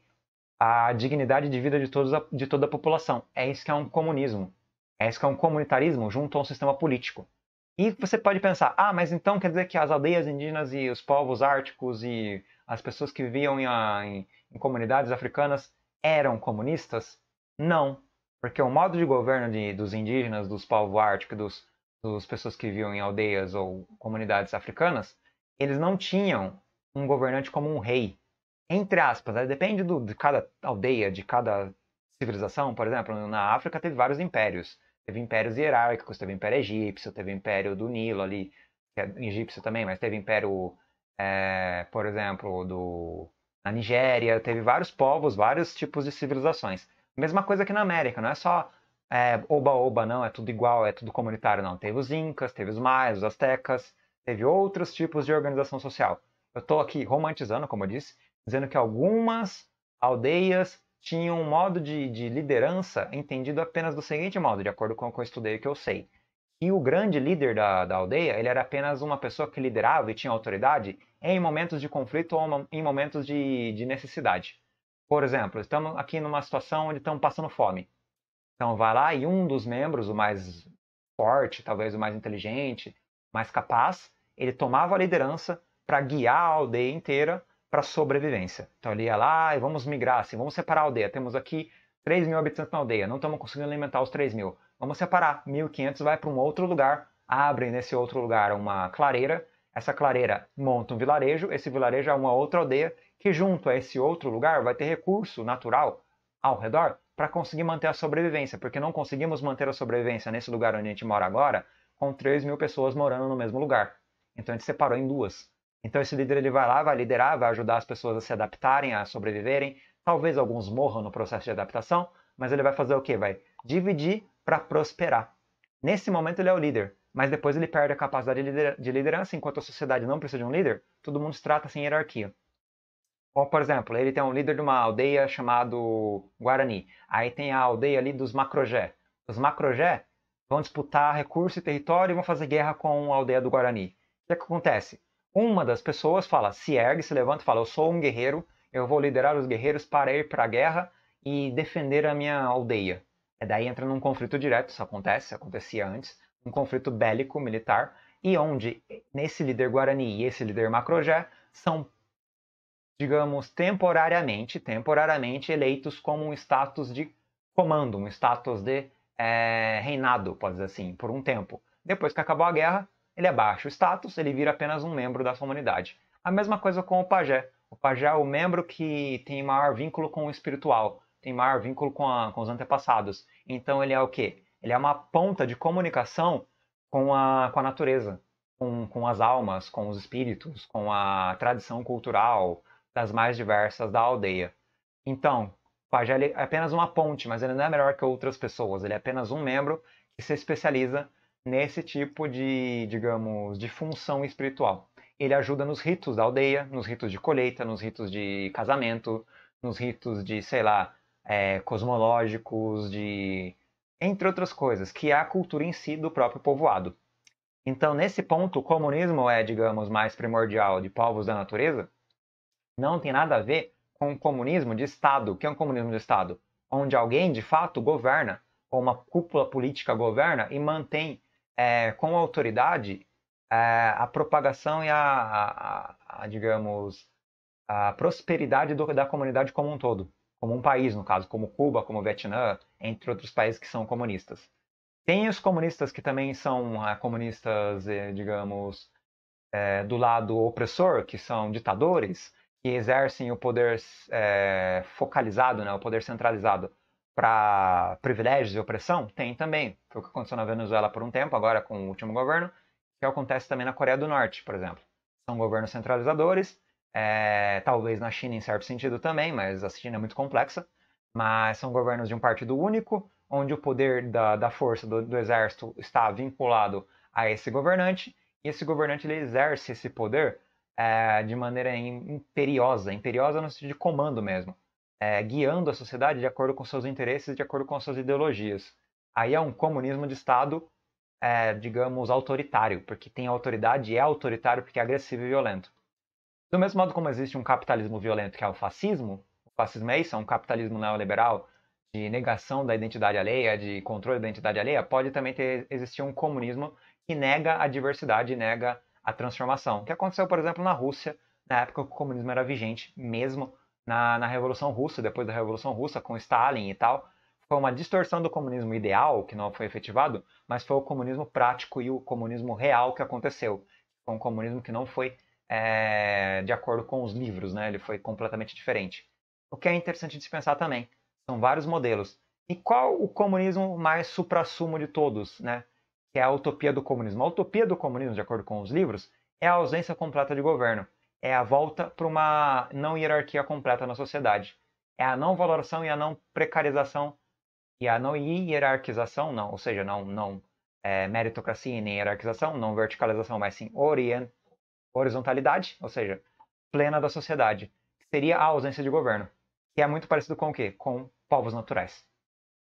a dignidade de vida de, todos a, de toda a população. É isso que é um comunismo. É isso que é um comunitarismo junto a um sistema político. E você pode pensar, ah, mas então quer dizer que as aldeias indígenas e os povos árticos e as pessoas que viviam em, em, em comunidades africanas eram comunistas? Não, porque o modo de governo de, dos indígenas, dos povos árticos, dos, dos pessoas que viviam em aldeias ou comunidades africanas, eles não tinham um governante como um rei. Entre aspas, né? depende do, de cada aldeia, de cada civilização. Por exemplo, na África teve vários impérios. Teve impérios hierárquicos, teve império egípcio, teve império do Nilo ali, que é egípcio também, mas teve império, é, por exemplo, do, na Nigéria. Teve vários povos, vários tipos de civilizações. Mesma coisa que na América, não é só oba-oba, é, não, é tudo igual, é tudo comunitário, não. Teve os Incas, teve os Maias, os Aztecas, teve outros tipos de organização social. Eu estou aqui romantizando, como eu disse, dizendo que algumas aldeias tinham um modo de, de liderança entendido apenas do seguinte modo, de acordo com o que eu estudei e que eu sei. E o grande líder da, da aldeia, ele era apenas uma pessoa que liderava e tinha autoridade em momentos de conflito ou em momentos de, de necessidade. Por exemplo, estamos aqui numa situação onde estamos passando fome. Então vai lá e um dos membros, o mais forte, talvez o mais inteligente, mais capaz, ele tomava a liderança para guiar a aldeia inteira para sobrevivência. Então ele ia lá e vamos migrar, assim, vamos separar a aldeia. Temos aqui 3 mil habitantes na aldeia, não estamos conseguindo alimentar os 3 mil. Vamos separar, 1.500 vai para um outro lugar, abre nesse outro lugar uma clareira essa clareira monta um vilarejo, esse vilarejo é uma outra aldeia que, junto a esse outro lugar, vai ter recurso natural ao redor para conseguir manter a sobrevivência, porque não conseguimos manter a sobrevivência nesse lugar onde a gente mora agora, com 3 mil pessoas morando no mesmo lugar. Então a gente separou em duas. Então esse líder ele vai lá, vai liderar, vai ajudar as pessoas a se adaptarem, a sobreviverem. Talvez alguns morram no processo de adaptação, mas ele vai fazer o quê? Vai dividir para prosperar. Nesse momento ele é o líder mas depois ele perde a capacidade de liderança, enquanto a sociedade não precisa de um líder, todo mundo se trata sem hierarquia. Como, por exemplo, ele tem um líder de uma aldeia chamado Guarani. Aí tem a aldeia ali dos Macrogé. Os Macrogé vão disputar recurso e território e vão fazer guerra com a aldeia do Guarani. O que, é que acontece? Uma das pessoas fala, se ergue, se levanta e fala: Eu sou um guerreiro, eu vou liderar os guerreiros para ir para a guerra e defender a minha aldeia. É daí entra num conflito direto, isso acontece, acontecia antes um conflito bélico militar e onde nesse líder Guarani e esse líder Macrojé são, digamos, temporariamente, temporariamente eleitos como um status de comando, um status de é, reinado, pode dizer assim, por um tempo. Depois que acabou a guerra, ele abaixa o status, ele vira apenas um membro da comunidade. A mesma coisa com o pajé. O pajé é o membro que tem maior vínculo com o espiritual, tem maior vínculo com, a, com os antepassados. Então ele é o quê? Ele é uma ponta de comunicação com a, com a natureza, com, com as almas, com os espíritos, com a tradição cultural das mais diversas da aldeia. Então, o Pajé é apenas uma ponte, mas ele não é melhor que outras pessoas. Ele é apenas um membro que se especializa nesse tipo de, digamos, de função espiritual. Ele ajuda nos ritos da aldeia, nos ritos de colheita, nos ritos de casamento, nos ritos de, sei lá, é, cosmológicos, de entre outras coisas, que é a cultura em si do próprio povoado. Então, nesse ponto, o comunismo é, digamos, mais primordial de povos da natureza, não tem nada a ver com o comunismo de Estado. que é um comunismo de Estado? Onde alguém, de fato, governa, ou uma cúpula política governa e mantém é, com autoridade é, a propagação e a, a, a, a digamos, a prosperidade do, da comunidade como um todo como um país, no caso, como Cuba, como Vietnã, entre outros países que são comunistas. Tem os comunistas que também são ah, comunistas, eh, digamos, eh, do lado opressor, que são ditadores, que exercem o poder eh, focalizado, né, o poder centralizado para privilégios e opressão? Tem também. Foi o que aconteceu na Venezuela por um tempo, agora com o último governo, que acontece também na Coreia do Norte, por exemplo. São governos centralizadores é, talvez na China em certo sentido também, mas a China é muito complexa. Mas são governos de um partido único, onde o poder da, da força do, do, exército está vinculado a esse governante, e esse governante ele exerce esse poder é, de maneira imperiosa, imperiosa no sentido de comando mesmo, é, guiando a sociedade de acordo com seus interesses, de acordo com suas ideologias. Aí é um comunismo de Estado, é, digamos, autoritário, porque tem autoridade e é autoritário porque é agressivo e violento. Do mesmo modo como existe um capitalismo violento que é o fascismo, o fascismo é isso, é um capitalismo neoliberal de negação da identidade alheia, de controle da identidade alheia, pode também ter, existir um comunismo que nega a diversidade, nega a transformação. O que aconteceu, por exemplo, na Rússia, na época que o comunismo era vigente, mesmo na, na Revolução Russa, depois da Revolução Russa, com Stalin e tal, foi uma distorção do comunismo ideal, que não foi efetivado, mas foi o comunismo prático e o comunismo real que aconteceu. Foi um comunismo que não foi é, de acordo com os livros, né? Ele foi completamente diferente. O que é interessante de se pensar também. São vários modelos. E qual o comunismo mais supra-sumo de todos, né? Que é a utopia do comunismo. A utopia do comunismo, de acordo com os livros, é a ausência completa de governo. É a volta para uma não hierarquia completa na sociedade. É a não valoração e a não precarização e a não hierarquização, não, ou seja, não, não é, meritocracia e nem hierarquização, não verticalização, mas sim orient, horizontalidade, ou seja, plena da sociedade, seria a ausência de governo, que é muito parecido com o quê? Com povos naturais.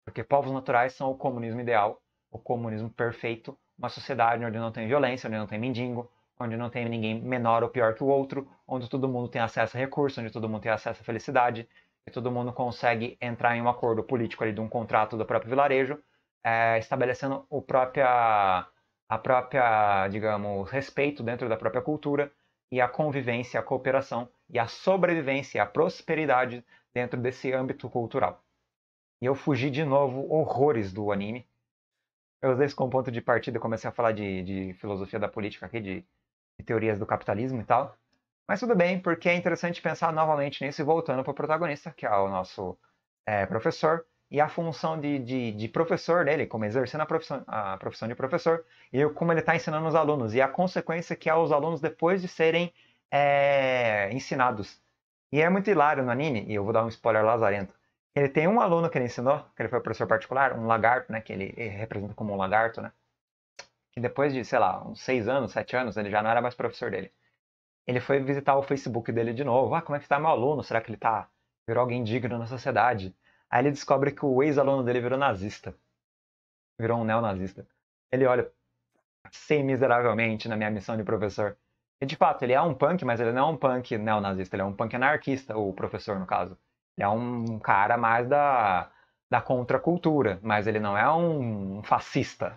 Porque povos naturais são o comunismo ideal, o comunismo perfeito, uma sociedade onde não tem violência, onde não tem mendigo, onde não tem ninguém menor ou pior que o outro, onde todo mundo tem acesso a recursos, onde todo mundo tem acesso à felicidade, e todo mundo consegue entrar em um acordo político ali de um contrato do próprio vilarejo, é, estabelecendo o própria a própria, digamos, respeito dentro da própria cultura e a convivência, a cooperação e a sobrevivência, a prosperidade dentro desse âmbito cultural. E eu fugi de novo horrores do anime. Eu usei isso como ponto de partida, e comecei a falar de, de filosofia da política aqui, de, de teorias do capitalismo e tal. Mas tudo bem, porque é interessante pensar novamente nisso e voltando para o protagonista, que é o nosso é, professor, e a função de, de, de professor dele, como exercendo a profissão, a profissão de professor, e como ele está ensinando os alunos, e a consequência que é os alunos depois de serem é, ensinados. E é muito hilário no anime, e eu vou dar um spoiler lazarento. Ele tem um aluno que ele ensinou, que ele foi professor particular, um lagarto, né, que ele, ele representa como um lagarto, né, que depois de, sei lá, uns seis anos, sete anos, ele já não era mais professor dele. Ele foi visitar o Facebook dele de novo. Ah, como é que está meu aluno? Será que ele tá virou alguém digno na sociedade? Aí ele descobre que o ex-aluno dele virou nazista. Virou um neonazista. Ele olha, passei miseravelmente na minha missão de professor. E de fato, ele é um punk, mas ele não é um punk neonazista, ele é um punk anarquista, o professor, no caso. Ele é um cara mais da, da contracultura, mas ele não é um fascista.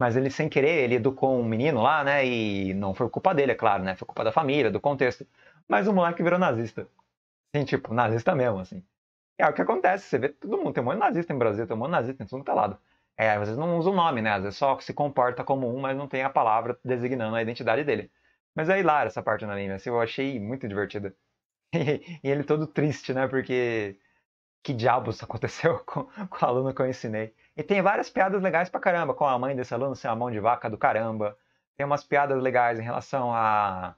Mas ele, sem querer, ele educou um menino lá, né? E não foi culpa dele, é claro, né? Foi culpa da família, do contexto. Mas o moleque virou nazista. Assim, tipo, nazista mesmo, assim. É o que acontece, você vê todo mundo, tem um monte de nazista em Brasil, tem um monte de nazista em todo que é lado. É, às vezes não usa o nome, né? Às vezes só se comporta como um, mas não tem a palavra designando a identidade dele. Mas é hilário essa parte na anime, assim, eu achei muito divertida. E, ele todo triste, né? Porque que diabos aconteceu com, com o aluno que eu ensinei. E tem várias piadas legais pra caramba, com a mãe desse aluno ser assim, uma mão de vaca do caramba. Tem umas piadas legais em relação a,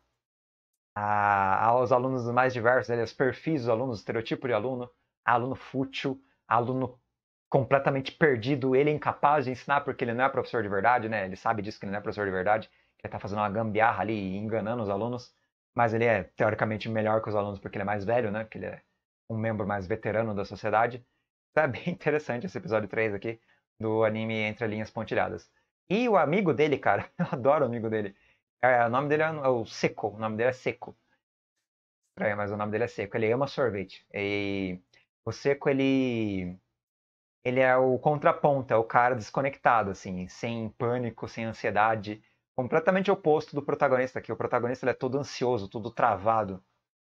a aos alunos mais diversos, né? os perfis dos alunos, o estereotipo de aluno aluno fútil, aluno completamente perdido, ele é incapaz de ensinar porque ele não é professor de verdade, né? Ele sabe disso que ele não é professor de verdade, que ele está fazendo uma gambiarra ali e enganando os alunos, mas ele é teoricamente melhor que os alunos porque ele é mais velho, né? Porque ele é um membro mais veterano da sociedade. Tá bem interessante esse episódio 3 aqui do anime Entre Linhas Pontilhadas. E o amigo dele, cara, eu adoro o amigo dele. É, o nome dele é, é, o Seco, o nome dele é Seco. Estranho, mas o nome dele é Seco. Ele ama sorvete. E o Seco, ele ele é o contraponto, é o cara desconectado, assim, sem pânico, sem ansiedade, completamente oposto do protagonista, que o protagonista é todo ansioso, todo travado.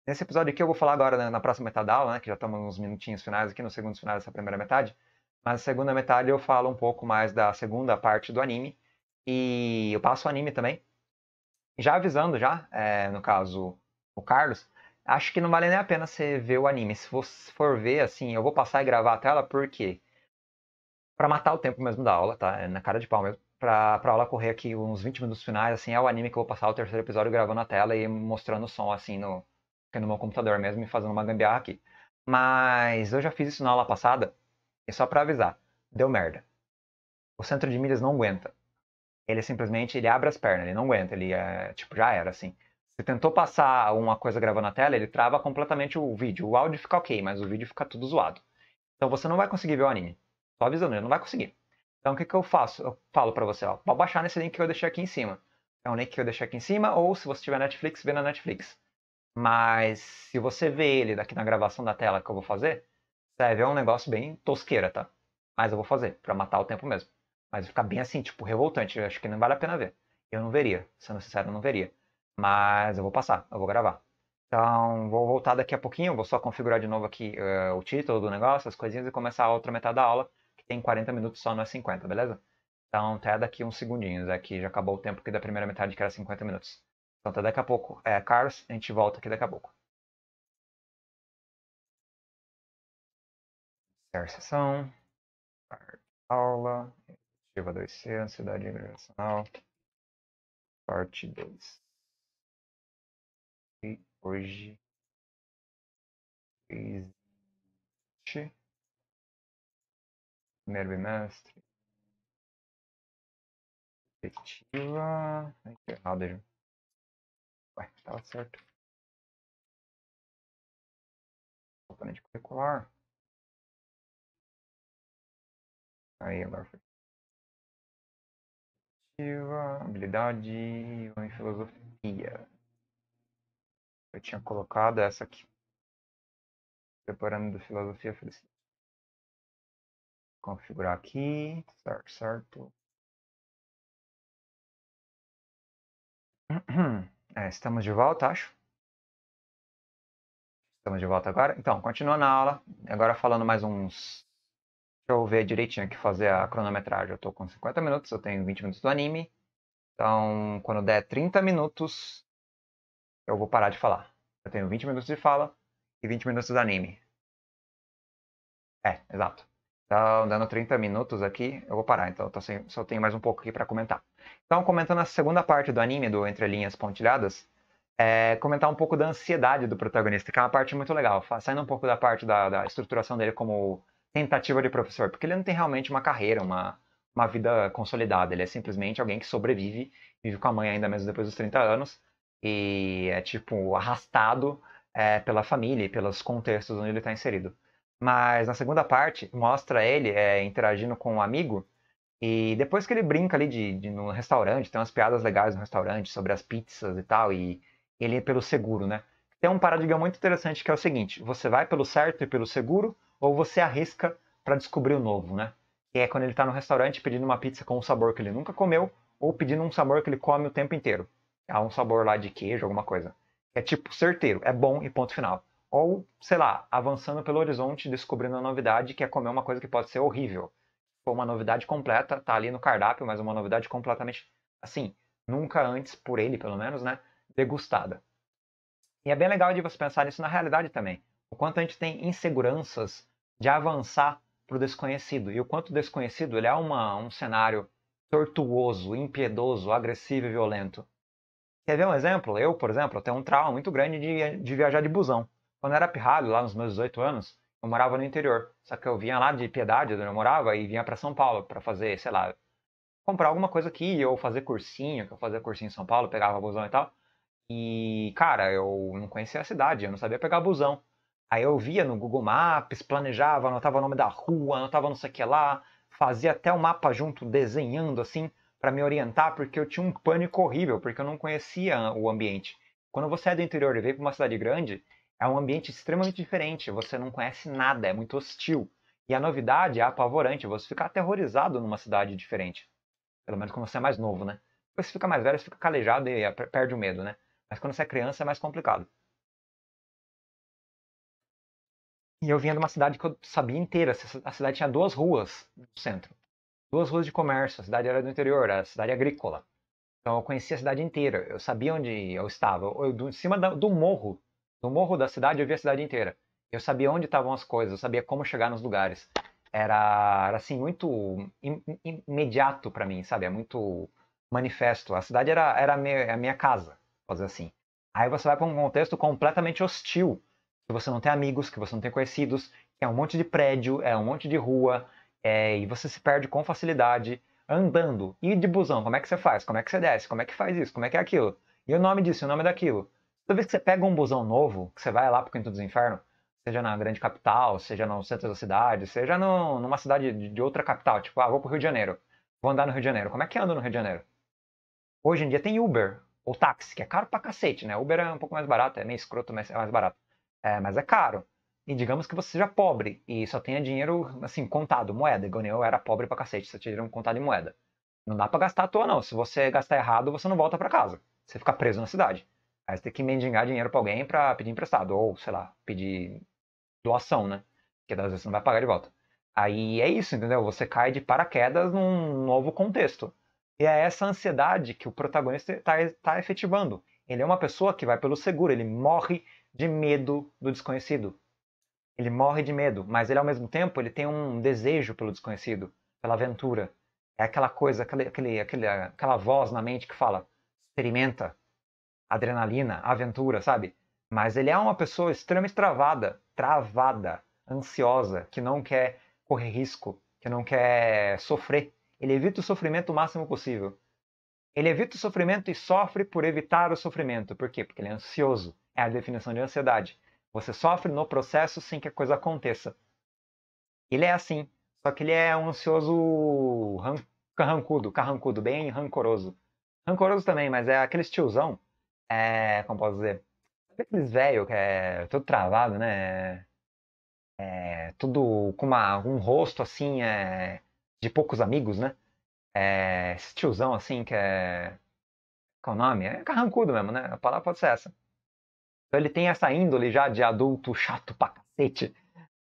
Nesse episódio aqui eu vou falar agora né, na próxima metade da aula, né, que já estamos nos minutinhos finais aqui, nos segundos finais dessa primeira metade, mas na segunda metade eu falo um pouco mais da segunda parte do anime, e eu passo o anime também, já avisando já, é, no caso, o Carlos, acho que não vale nem a pena você ver o anime. Se você for ver, assim, eu vou passar e gravar a tela, por quê? Pra matar o tempo mesmo da aula, tá? É na cara de pau mesmo. Pra, pra aula correr aqui uns 20 minutos finais, assim, é o anime que eu vou passar o terceiro episódio gravando a tela e mostrando o som, assim, no, no meu computador mesmo e fazendo uma gambiarra aqui. Mas eu já fiz isso na aula passada, e só pra avisar, deu merda. O centro de milhas não aguenta. Ele simplesmente, ele abre as pernas, ele não aguenta, ele é, tipo, já era, assim. Você tentou passar uma coisa gravando na tela, ele trava completamente o vídeo. O áudio fica ok, mas o vídeo fica tudo zoado. Então você não vai conseguir ver o anime. Só avisando, ele não vai conseguir. Então o que, que eu faço? Eu falo para você, ó, pode baixar nesse link que eu deixei aqui em cima. É um link que eu deixei aqui em cima, ou se você tiver Netflix, vê na Netflix. Mas se você vê ele daqui na gravação da tela que eu vou fazer, serve é um negócio bem tosqueira, tá? Mas eu vou fazer, para matar o tempo mesmo. Mas fica bem assim, tipo, revoltante. Eu acho que não vale a pena ver. Eu não veria, sendo sincero, eu não veria. Mas eu vou passar, eu vou gravar. Então, vou voltar daqui a pouquinho, vou só configurar de novo aqui uh, o título do negócio, as coisinhas, e começar a outra metade da aula, que tem 40 minutos só, não é 50, beleza? Então, até daqui uns segundinhos, aqui é já acabou o tempo aqui da primeira metade, que era 50 minutos. Então, até daqui a pouco. É, Carlos, a gente volta aqui daqui a pouco. Iniciar sessão. Aula. Executiva 2C, ansiedade Internacional, Parte 2 hoje existe primeiro bimestre perspectiva né, é errado já Ué, tava tá certo componente curricular aí agora foi perspectiva habilidade em filosofia eu tinha colocado essa aqui. Separando do filosofia felicidade. Assim, Configurar aqui. Certo, certo. É, estamos de volta, acho. Estamos de volta agora. Então, continuando a aula. Agora falando mais uns. Deixa eu ver direitinho aqui fazer a cronometragem. Eu estou com 50 minutos, eu tenho 20 minutos do anime. Então, quando der 30 minutos, eu vou parar de falar. Eu tenho 20 minutos de fala e 20 minutos de anime. É, exato. Então, tá dando 30 minutos aqui, eu vou parar. Então, sem, só tenho mais um pouco aqui para comentar. Então, comentando a segunda parte do anime, do Entre Linhas Pontilhadas, é, comentar um pouco da ansiedade do protagonista, que é uma parte muito legal. Saindo um pouco da parte da, da estruturação dele como tentativa de professor, porque ele não tem realmente uma carreira, uma, uma vida consolidada. Ele é simplesmente alguém que sobrevive, vive com a mãe ainda mesmo depois dos 30 anos, e é tipo arrastado é, pela família e pelos contextos onde ele está inserido. Mas na segunda parte mostra ele é, interagindo com um amigo e depois que ele brinca ali de, de, no restaurante, tem umas piadas legais no restaurante sobre as pizzas e tal e ele é pelo seguro, né? Tem um paradigma muito interessante que é o seguinte: você vai pelo certo e pelo seguro ou você arrisca para descobrir o novo, né? Que é quando ele está no restaurante pedindo uma pizza com um sabor que ele nunca comeu ou pedindo um sabor que ele come o tempo inteiro há um sabor lá de queijo, alguma coisa. É tipo certeiro, é bom e ponto final. Ou, sei lá, avançando pelo horizonte, descobrindo a novidade, que é comer uma coisa que pode ser horrível. Foi tipo, uma novidade completa, tá ali no cardápio, mas uma novidade completamente, assim, nunca antes, por ele pelo menos, né, degustada. E é bem legal de você pensar nisso na realidade também. O quanto a gente tem inseguranças de avançar para o desconhecido. E o quanto o desconhecido ele é uma, um cenário tortuoso, impiedoso, agressivo e violento. Quer ver um exemplo? Eu, por exemplo, eu tenho um trauma muito grande de, de viajar de busão. Quando eu era pirralho, lá nos meus 18 anos, eu morava no interior. Só que eu vinha lá de Piedade, onde eu morava, e vinha para São Paulo para fazer, sei lá, comprar alguma coisa aqui, ou fazer cursinho, que eu fazia cursinho em São Paulo, pegava busão e tal. E, cara, eu não conhecia a cidade, eu não sabia pegar busão. Aí eu via no Google Maps, planejava, anotava o nome da rua, anotava não sei o que lá, fazia até o um mapa junto, desenhando assim para me orientar, porque eu tinha um pânico horrível, porque eu não conhecia o ambiente. Quando você é do interior e vem para uma cidade grande, é um ambiente extremamente diferente, você não conhece nada, é muito hostil. E a novidade é apavorante, você fica aterrorizado numa cidade diferente. Pelo menos quando você é mais novo, né? Depois você fica mais velho, você fica calejado e perde o medo, né? Mas quando você é criança é mais complicado. E eu vinha de uma cidade que eu sabia inteira. A cidade tinha duas ruas no centro duas ruas de comércio, a cidade era do interior, era a cidade agrícola. Então eu conhecia a cidade inteira, eu sabia onde eu estava. Eu, do, em cima da, do morro, do morro da cidade, eu via a cidade inteira. Eu sabia onde estavam as coisas, eu sabia como chegar nos lugares. Era, era assim, muito im, im, imediato para mim, sabe? É muito manifesto. A cidade era, era a, minha, a minha casa, vamos dizer assim. Aí você vai para um contexto completamente hostil, que você não tem amigos, que você não tem conhecidos, que é um monte de prédio, é um monte de rua, é, e você se perde com facilidade andando. E de busão, como é que você faz? Como é que você desce? Como é que faz isso? Como é que é aquilo? E o nome disso, o nome daquilo. Toda vez que você pega um busão novo, que você vai lá pro Quinto dos Infernos, seja na grande capital, seja no centro da cidade, seja no, numa cidade de outra capital, tipo, ah, vou pro Rio de Janeiro, vou andar no Rio de Janeiro. Como é que anda no Rio de Janeiro? Hoje em dia tem Uber, ou táxi, que é caro pra cacete, né? Uber é um pouco mais barato, é meio escroto, mas é mais barato. É, mas é caro. E digamos que você seja pobre e só tenha dinheiro, assim, contado, moeda. Igual eu era pobre pra cacete, só tinha um contado de moeda. Não dá pra gastar à toa, não. Se você gastar errado, você não volta para casa. Você fica preso na cidade. Aí você tem que mendigar dinheiro pra alguém pra pedir emprestado. Ou, sei lá, pedir doação, né? Porque às vezes você não vai pagar de volta. Aí é isso, entendeu? Você cai de paraquedas num novo contexto. E é essa ansiedade que o protagonista está tá efetivando. Ele é uma pessoa que vai pelo seguro, ele morre de medo do desconhecido. Ele morre de medo, mas ele ao mesmo tempo ele tem um desejo pelo desconhecido, pela aventura. É aquela coisa, aquele, aquele, aquele, aquela voz na mente que fala: experimenta, adrenalina, aventura, sabe? Mas ele é uma pessoa extremamente travada, travada, ansiosa, que não quer correr risco, que não quer sofrer. Ele evita o sofrimento o máximo possível. Ele evita o sofrimento e sofre por evitar o sofrimento. Por quê? Porque ele é ansioso. É a definição de ansiedade. Você sofre no processo sem que a coisa aconteça. Ele é assim, só que ele é um ansioso ran carrancudo, carrancudo, bem rancoroso. Rancoroso também, mas é aquele tiozão, é, como posso dizer, aqueles velho que é todo travado, né? É, tudo com uma, um rosto assim, é, de poucos amigos, né? É, esse tiozão assim que é. Qual é o nome? É carrancudo mesmo, né? A palavra pode ser essa. Então ele tem essa índole já de adulto chato pra cacete.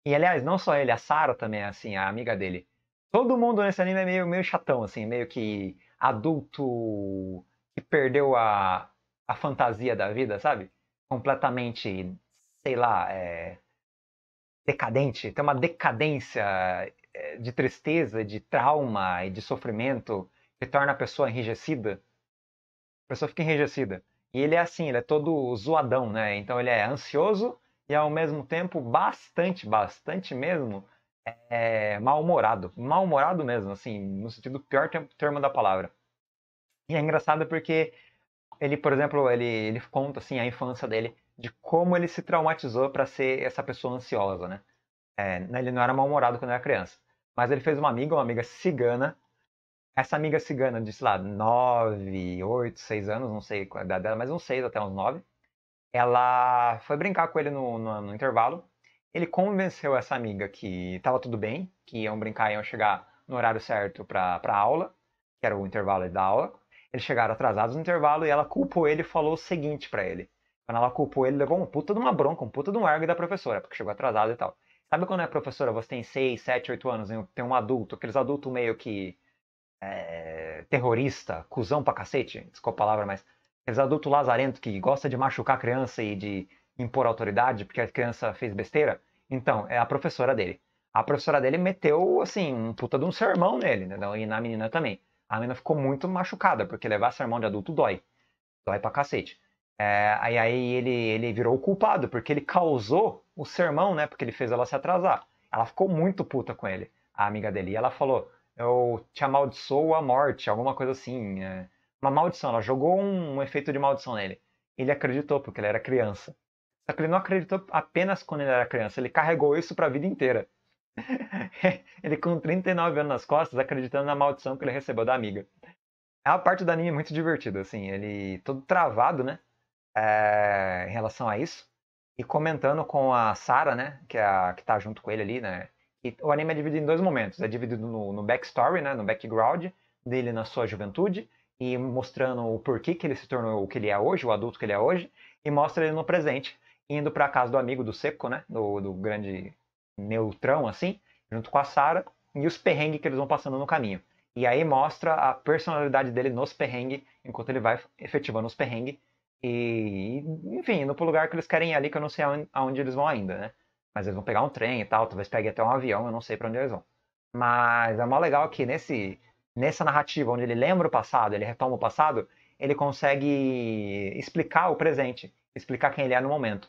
E aliás, não só ele, a Sara também é assim, a amiga dele. Todo mundo nesse anime é meio, meio chatão, assim, meio que adulto que perdeu a, a fantasia da vida, sabe? Completamente, sei lá, é, decadente. Tem uma decadência é, de tristeza, de trauma e de sofrimento que torna a pessoa enrijecida. A pessoa fica enrijecida. E ele é assim, ele é todo zoadão, né? Então ele é ansioso e ao mesmo tempo bastante, bastante mesmo é, mal-humorado. Mal-humorado mesmo, assim, no sentido pior termo da palavra. E é engraçado porque ele, por exemplo, ele, ele conta assim a infância dele de como ele se traumatizou para ser essa pessoa ansiosa, né? É, né, ele não era mal-humorado quando era criança. Mas ele fez uma amiga, uma amiga cigana, essa amiga cigana disse lá, 9, 8, 6 anos, não sei qual é a idade dela, mas uns 6 até uns 9. Ela foi brincar com ele no, no, no intervalo. Ele convenceu essa amiga que estava tudo bem, que iam brincar, iam chegar no horário certo para a aula, que era o intervalo da aula. Eles chegaram atrasados no intervalo e ela culpou ele e falou o seguinte para ele. Quando ela culpou ele, levou um puta de uma bronca, um puta de um ergue da professora, porque chegou atrasado e tal. Sabe quando é professora, você tem 6, 7, 8 anos, tem um adulto, aqueles adultos meio que é, terrorista, cuzão pra cacete, desculpa a palavra, mas aqueles adultos lazarento que gosta de machucar a criança e de impor autoridade porque a criança fez besteira, então, é a professora dele. A professora dele meteu, assim, um puta de um sermão nele, né? e na menina também. A menina ficou muito machucada, porque levar sermão de adulto dói. Dói pra cacete. É, aí aí ele, ele virou o culpado, porque ele causou o sermão, né? Porque ele fez ela se atrasar. Ela ficou muito puta com ele, a amiga dele. E ela falou: eu é te amaldiçoa a morte, alguma coisa assim. É uma maldição, ela jogou um, um, efeito de maldição nele. Ele acreditou porque ele era criança. Só que ele não acreditou apenas quando ele era criança, ele carregou isso para a vida inteira. ele com 39 anos nas costas, acreditando na maldição que ele recebeu da amiga. é uma parte do anime muito divertida, assim, ele todo travado, né, é, em relação a isso. E comentando com a Sara, né, que é a que tá junto com ele ali, né, e o anime é dividido em dois momentos. É dividido no, no backstory, né, no background dele na sua juventude, e mostrando o porquê que ele se tornou o que ele é hoje, o adulto que ele é hoje, e mostra ele no presente, indo para a casa do amigo do Seco, né, do, do grande neutrão, assim, junto com a Sara, e os perrengues que eles vão passando no caminho. E aí mostra a personalidade dele nos perrengues, enquanto ele vai efetivando os perrengues, e, enfim, indo pro lugar que eles querem ir ali, que eu não sei aonde eles vão ainda, né. Mas eles vão pegar um trem e tal, talvez pegue até um avião, eu não sei para onde eles vão. Mas é mó legal que nesse, nessa narrativa, onde ele lembra o passado, ele retoma o passado, ele consegue explicar o presente, explicar quem ele é no momento.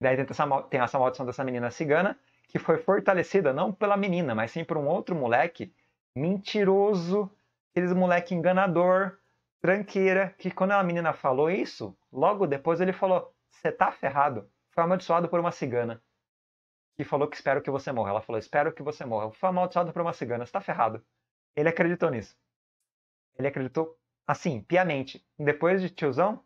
Daí tem essa, tem essa maldição dessa menina cigana, que foi fortalecida não pela menina, mas sim por um outro moleque mentiroso, aqueles moleque enganador, tranqueira, que quando a menina falou isso, logo depois ele falou: Você tá ferrado. Foi amaldiçoado por uma cigana que falou que espero que você morra. Ela falou, espero que você morra. Foi fui amaldiçoado por uma cigana, você tá ferrado. Ele acreditou nisso. Ele acreditou, assim, piamente. Depois de tiozão,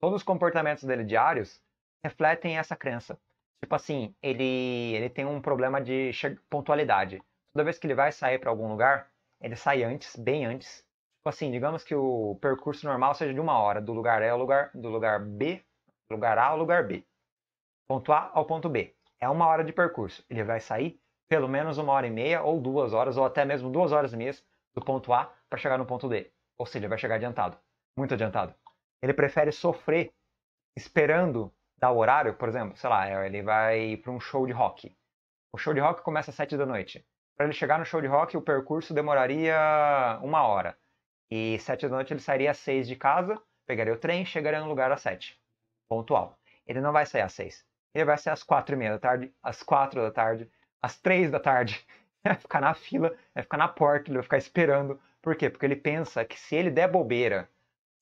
todos os comportamentos dele diários refletem essa crença. Tipo assim, ele, ele tem um problema de pontualidade. Toda vez que ele vai sair para algum lugar, ele sai antes, bem antes. Tipo assim, digamos que o percurso normal seja de uma hora, do lugar A ao lugar, do lugar B, do lugar A ao lugar B. Ponto A ao ponto B é uma hora de percurso. Ele vai sair pelo menos uma hora e meia, ou duas horas, ou até mesmo duas horas e meia do ponto A para chegar no ponto D. Ou seja, ele vai chegar adiantado, muito adiantado. Ele prefere sofrer esperando dar o horário, por exemplo, sei lá, ele vai para um show de rock. O show de rock começa às sete da noite. Para ele chegar no show de rock, o percurso demoraria uma hora. E sete da noite ele sairia às seis de casa, pegaria o trem, chegaria no lugar às sete. Pontual. Ele não vai sair às seis ele vai ser às quatro e meia da tarde, às quatro da tarde, às três da tarde. vai ficar na fila, vai ficar na porta, ele vai ficar esperando. Por quê? Porque ele pensa que se ele der bobeira,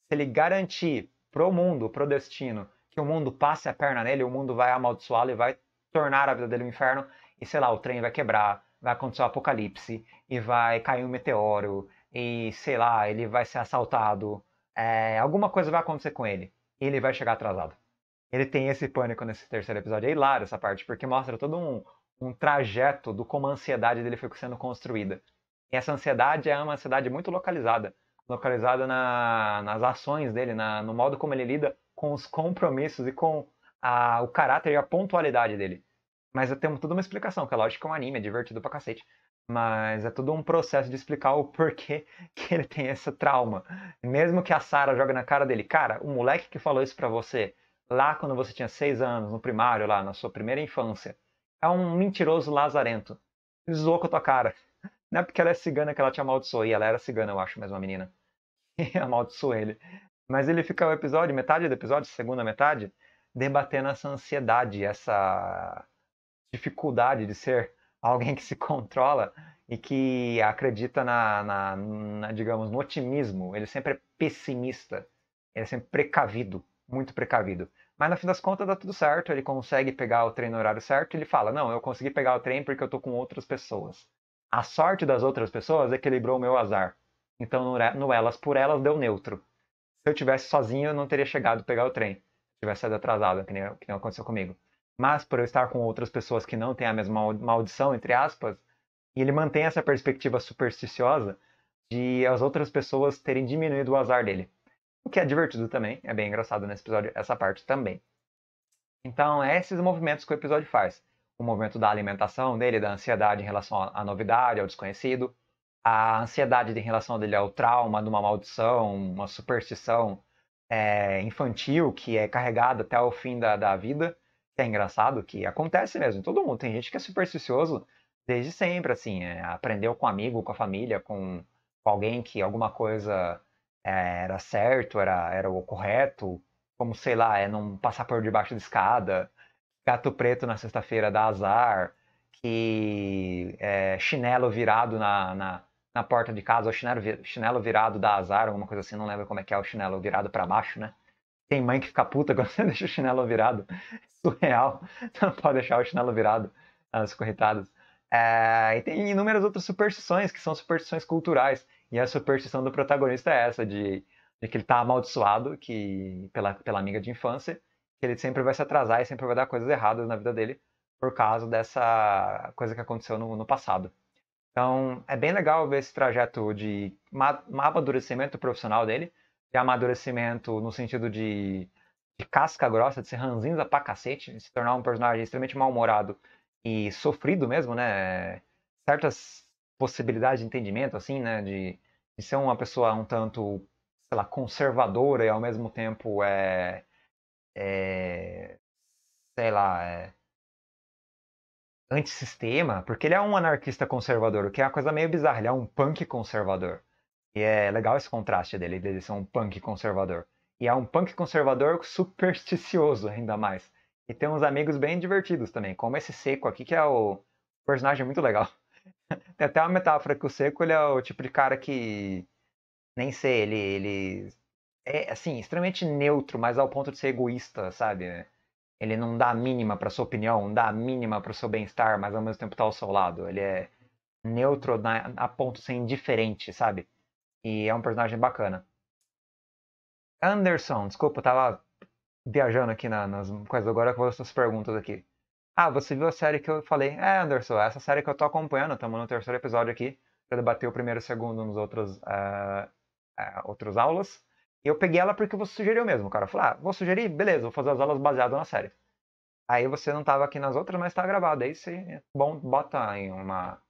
se ele garantir pro mundo, pro destino, que o mundo passe a perna nele, o mundo vai amaldiçoá-lo e vai tornar a vida dele um inferno. E sei lá, o trem vai quebrar, vai acontecer o um apocalipse, e vai cair um meteoro, e sei lá, ele vai ser assaltado. É, alguma coisa vai acontecer com ele. E ele vai chegar atrasado ele tem esse pânico nesse terceiro episódio. É hilário essa parte, porque mostra todo um, um trajeto do como a ansiedade dele foi sendo construída. E essa ansiedade é uma ansiedade muito localizada localizada na, nas ações dele, na, no modo como ele lida com os compromissos e com a, o caráter e a pontualidade dele. Mas eu tenho toda uma explicação, que é lógico que é um anime, é divertido pra cacete. Mas é todo um processo de explicar o porquê que ele tem esse trauma. Mesmo que a Sarah joga na cara dele, cara, o moleque que falou isso pra você lá quando você tinha seis anos, no primário, lá na sua primeira infância, é um mentiroso lazarento. Ele zoou com a tua cara. Não é porque ela é cigana que ela te amaldiçoou. E ela era cigana, eu acho, mas uma menina. E amaldiçoou ele. Mas ele fica o episódio, metade do episódio, segunda metade, debatendo essa ansiedade, essa dificuldade de ser alguém que se controla e que acredita na, na, na digamos, no otimismo. Ele sempre é pessimista. Ele é sempre precavido, muito precavido. Mas no fim das contas dá tudo certo, ele consegue pegar o trem no horário certo, ele fala: "Não, eu consegui pegar o trem porque eu tô com outras pessoas". A sorte das outras pessoas equilibrou o meu azar. Então no elas por elas deu neutro. Se eu tivesse sozinho, eu não teria chegado a pegar o trem. Eu tivesse sido atrasado, que nem, que nem aconteceu comigo. Mas por eu estar com outras pessoas que não têm a mesma maldição, entre aspas, e ele mantém essa perspectiva supersticiosa de as outras pessoas terem diminuído o azar dele. O que é divertido também, é bem engraçado nesse episódio, essa parte também. Então, é esses movimentos que o episódio faz. O movimento da alimentação dele, da ansiedade em relação à novidade, ao desconhecido, a ansiedade em relação dele ao trauma, de uma maldição, uma superstição é, infantil que é carregada até o fim da, da vida, é engraçado, que acontece mesmo, todo mundo. Tem gente que é supersticioso desde sempre, assim, é, aprendeu com um amigo, com a família, com, com alguém que alguma coisa é, era certo, era, era o correto, como sei lá, é não passar por debaixo da escada, gato preto na sexta-feira dá azar, que é, chinelo virado na, na, na, porta de casa, ou chinelo, chinelo virado dá azar, alguma coisa assim, não lembro como é que é o chinelo virado para baixo, né? Tem mãe que fica puta quando você deixa o chinelo virado. Surreal. Não pode deixar o chinelo virado, as corretadas. É, e tem inúmeras outras superstições, que são superstições culturais. E a superstição do protagonista é essa, de, de que ele está amaldiçoado que, pela, pela amiga de infância, que ele sempre vai se atrasar e sempre vai dar coisas erradas na vida dele por causa dessa coisa que aconteceu no, no passado. Então, é bem legal ver esse trajeto de ma amadurecimento profissional dele, de amadurecimento no sentido de, de casca grossa, de ser ranzinza pra cacete, de se tornar um personagem extremamente mal-humorado e sofrido mesmo, né? Certas possibilidade de entendimento, assim, né? De, de ser uma pessoa um tanto, sei lá, conservadora e ao mesmo tempo é. é sei lá. É, antissistema, porque ele é um anarquista conservador, o que é uma coisa meio bizarra. Ele é um punk conservador. E é legal esse contraste dele, dele ser um punk conservador. E é um punk conservador supersticioso, ainda mais. E tem uns amigos bem divertidos também, como esse Seco aqui, que é o personagem muito legal. Tem até uma metáfora que o seco ele é o tipo de cara que nem sei, ele, ele é assim, extremamente neutro, mas ao ponto de ser egoísta, sabe? Ele não dá a mínima para sua opinião, não dá a mínima para o seu bem-estar, mas ao mesmo tempo tá ao seu lado. Ele é neutro na, a ponto de ser indiferente, sabe? E é um personagem bacana. Anderson, desculpa, eu tava viajando aqui na, nas coisas agora com as suas perguntas aqui. Ah, você viu a série que eu falei? É, Anderson, essa série que eu tô acompanhando, estamos no terceiro episódio aqui, para debater o primeiro e o segundo nos outros, uh, eh, uh, eh, outros aulas. E eu peguei ela porque você sugeriu mesmo, cara. Eu falei, ah, vou sugerir? Beleza, vou fazer as aulas baseadas na série. Aí você não estava aqui nas outras, mas está gravado. É aí você é bom, bota em uma.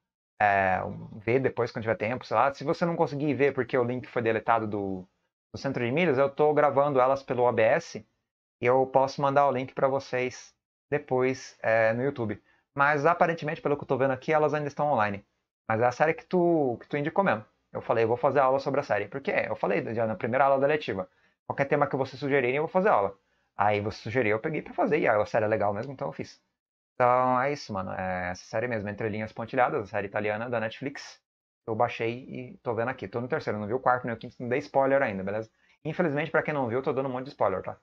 É, vê depois quando tiver tempo, sei lá. Se você não conseguir ver porque o link foi deletado do, do centro de milhas, eu estou gravando elas pelo OBS e eu posso mandar o link para vocês depois é, no YouTube. Mas aparentemente, pelo que eu tô vendo aqui, elas ainda estão online. Mas é a série que tu, que tu indicou mesmo. Eu falei, eu vou fazer aula sobre a série. Porque é, eu falei né, já na primeira aula da letiva. Qualquer tema que você sugerir, eu vou fazer aula. Aí você sugeriu, eu peguei para fazer. E aí a série é legal mesmo, então eu fiz. Então é isso, mano. É essa série mesmo, Entre Linhas Pontilhadas, a série italiana da Netflix. Eu baixei e tô vendo aqui. Tô no terceiro, não vi o quarto, nem o quinto, não dei spoiler ainda, beleza? Infelizmente, para quem não viu, eu tô dando um monte de spoiler, tá?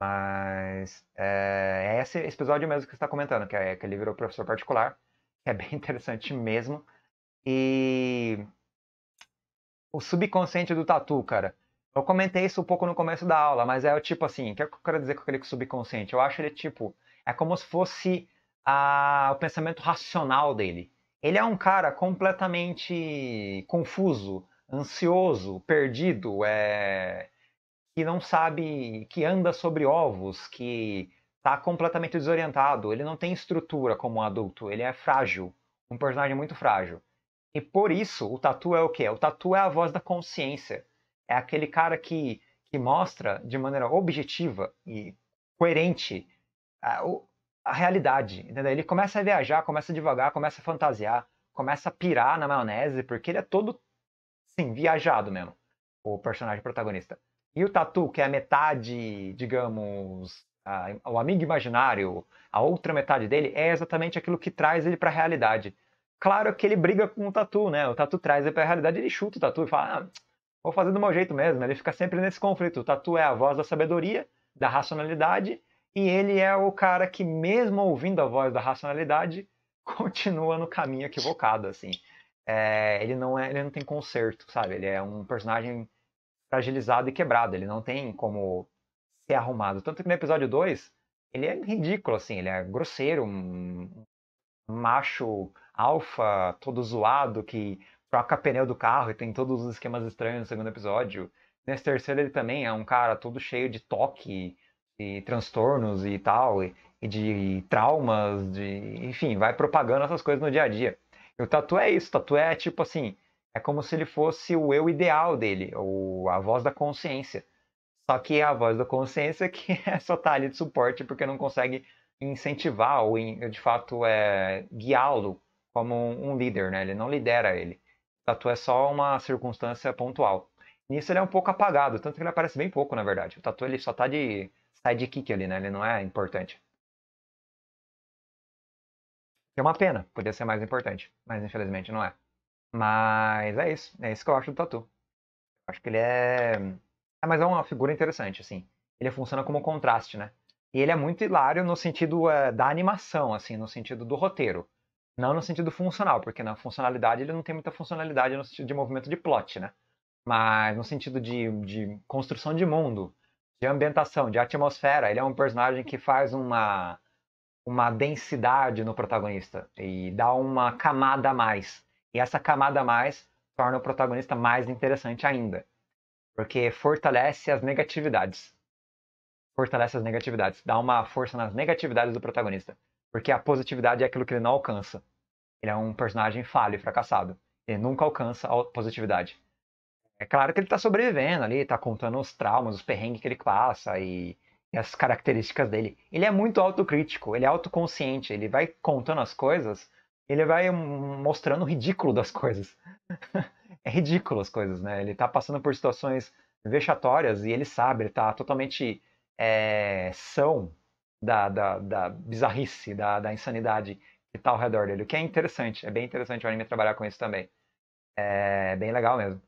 Mas é, é esse episódio mesmo que você está comentando, que, é, que ele virou professor particular, que é bem interessante mesmo. E o subconsciente do tatu, cara. Eu comentei isso um pouco no começo da aula, mas é o tipo assim, o que eu quero dizer com aquele subconsciente? Eu acho ele tipo, é como se fosse a, ah, o pensamento racional dele. Ele é um cara completamente confuso, ansioso, perdido, é, que não sabe, que anda sobre ovos, que está completamente desorientado, ele não tem estrutura como um adulto, ele é frágil, um personagem muito frágil. E por isso, o Tatu é o quê? O Tatu é a voz da consciência. É aquele cara que, que mostra de maneira objetiva e coerente a, a realidade. Entendeu? Ele começa a viajar, começa a devagar, começa a fantasiar, começa a pirar na maionese, porque ele é todo, sim, viajado mesmo, o personagem protagonista. E o tatu, que é a metade, digamos, a, o amigo imaginário, a outra metade dele, é exatamente aquilo que traz ele para a realidade. Claro que ele briga com o tatu, né? O tatu traz ele para a realidade, ele chuta o tatu e fala: ah, vou fazer do meu jeito mesmo. Ele fica sempre nesse conflito. O tatu é a voz da sabedoria, da racionalidade, e ele é o cara que, mesmo ouvindo a voz da racionalidade, continua no caminho equivocado, assim. É, ele, não é, ele não tem conserto, sabe? Ele é um personagem fragilizado e quebrado. Ele não tem como ser arrumado. Tanto que no episódio 2, ele é ridículo, assim. Ele é grosseiro, um macho alfa, todo zoado, que troca pneu do carro e tem todos os esquemas estranhos no segundo episódio. Nesse terceiro, ele também é um cara todo cheio de toque, e transtornos e tal, e, de traumas, de enfim, vai propagando essas coisas no dia a dia. E o Tatu é isso, o Tatu é tipo assim, é como se ele fosse o eu ideal dele, ou a voz da consciência. Só que é a voz da consciência que é, só tá ali de suporte porque não consegue incentivar ou de fato é, guiá-lo como um, líder, né? Ele não lidera ele. Tatu é só uma circunstância pontual. Nisso ele é um pouco apagado, tanto que ele aparece bem pouco, na verdade. O Tatu ele só tá de sidekick ali, né? Ele não é importante. É uma pena, podia ser mais importante, mas infelizmente não é. Mas é isso. É isso que eu acho do Tatu. Acho que ele é. é mas é uma figura interessante, assim. Ele funciona como contraste, né? E ele é muito hilário no sentido é, da animação, assim, no sentido do roteiro. Não no sentido funcional, porque na funcionalidade ele não tem muita funcionalidade no sentido de movimento de plot, né? Mas no sentido de, de construção de mundo, de ambientação, de atmosfera, ele é um personagem que faz uma, uma densidade no protagonista e dá uma camada a mais e essa camada a mais torna o protagonista mais interessante ainda, porque fortalece as negatividades. Fortalece as negatividades, dá uma força nas negatividades do protagonista, porque a positividade é aquilo que ele não alcança. Ele é um personagem falho e fracassado. Ele nunca alcança a positividade. É claro que ele está sobrevivendo ali, está contando os traumas, os perrengues que ele passa e, e, as características dele. Ele é muito autocrítico, ele é autoconsciente, ele vai contando as coisas ele vai mostrando o ridículo das coisas. é ridículo as coisas, né? Ele tá passando por situações vexatórias e ele sabe, ele tá totalmente é, são da, da, da bizarrice, da, da, insanidade que tá ao redor dele. O que é interessante, é bem interessante o anime trabalhar com isso também. É bem legal mesmo.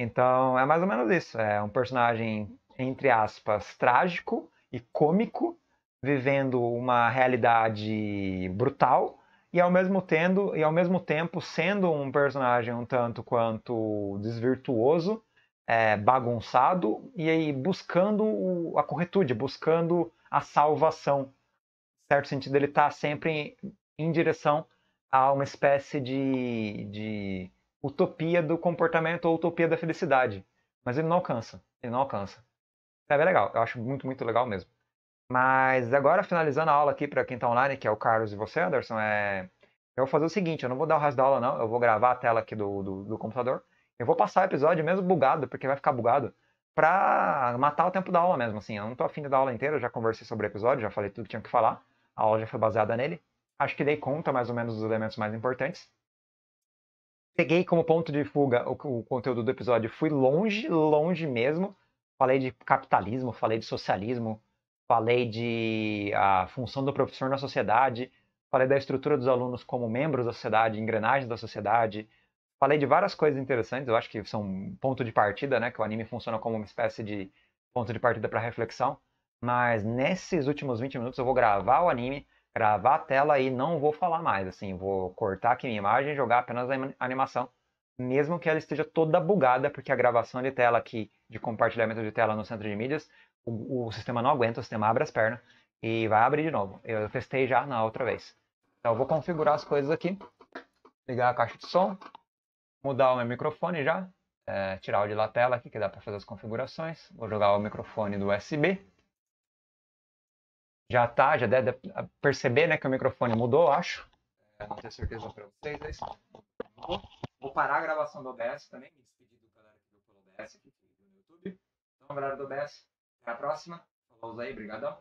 Então, é mais ou menos isso. É um personagem, entre aspas, trágico e cômico, vivendo uma realidade brutal e ao mesmo tendo e ao mesmo tempo sendo um personagem um tanto quanto desvirtuoso, é, bagunçado e aí buscando o, a corretude, buscando a salvação. certo sentido, ele está sempre em, em, direção a uma espécie de, de utopia do comportamento ou utopia da felicidade, mas ele não alcança, ele não alcança. É bem legal, eu acho muito muito legal mesmo. Mas agora, finalizando a aula aqui para quem está online, que é o Carlos e você, Anderson, é... eu vou fazer o seguinte: eu não vou dar o resto da aula, não. Eu vou gravar a tela aqui do, do, do computador. Eu vou passar o episódio mesmo bugado, porque vai ficar bugado, para matar o tempo da aula mesmo. Assim, eu não estou afim de dar aula inteira, eu já conversei sobre o episódio, já falei tudo que tinha que falar. A aula já foi baseada nele. Acho que dei conta mais ou menos dos elementos mais importantes peguei como ponto de fuga o, o, conteúdo do episódio, fui longe, longe mesmo. Falei de capitalismo, falei de socialismo, falei de a função do professor na sociedade, falei da estrutura dos alunos como membros da sociedade, engrenagens da sociedade, falei de várias coisas interessantes, eu acho que são ponto de partida, né, que o anime funciona como uma espécie de ponto de partida para reflexão, mas nesses últimos 20 minutos eu vou gravar o anime, gravar a tela e não vou falar mais, assim, vou cortar aqui minha imagem e jogar apenas a animação, mesmo que ela esteja toda bugada, porque a gravação de tela aqui, de compartilhamento de tela no centro de mídias, o, o, sistema não aguenta, o sistema abre as pernas e vai abrir de novo. Eu testei já na outra vez. Então eu vou configurar as coisas aqui, ligar a caixa de som, mudar o meu microfone já, é, tirar o de lapela aqui que dá para fazer as configurações. Vou jogar o microfone do USB. Já tá, já deve perceber né, que o microfone mudou, acho. não é, tenho certeza para vocês, Mas... É vou, vou parar a gravação do OBS também, me despedir do canal que viu pelo OBS aqui no YouTube. Então, galera do OBS, até a próxima. Falou aí, obrigadão.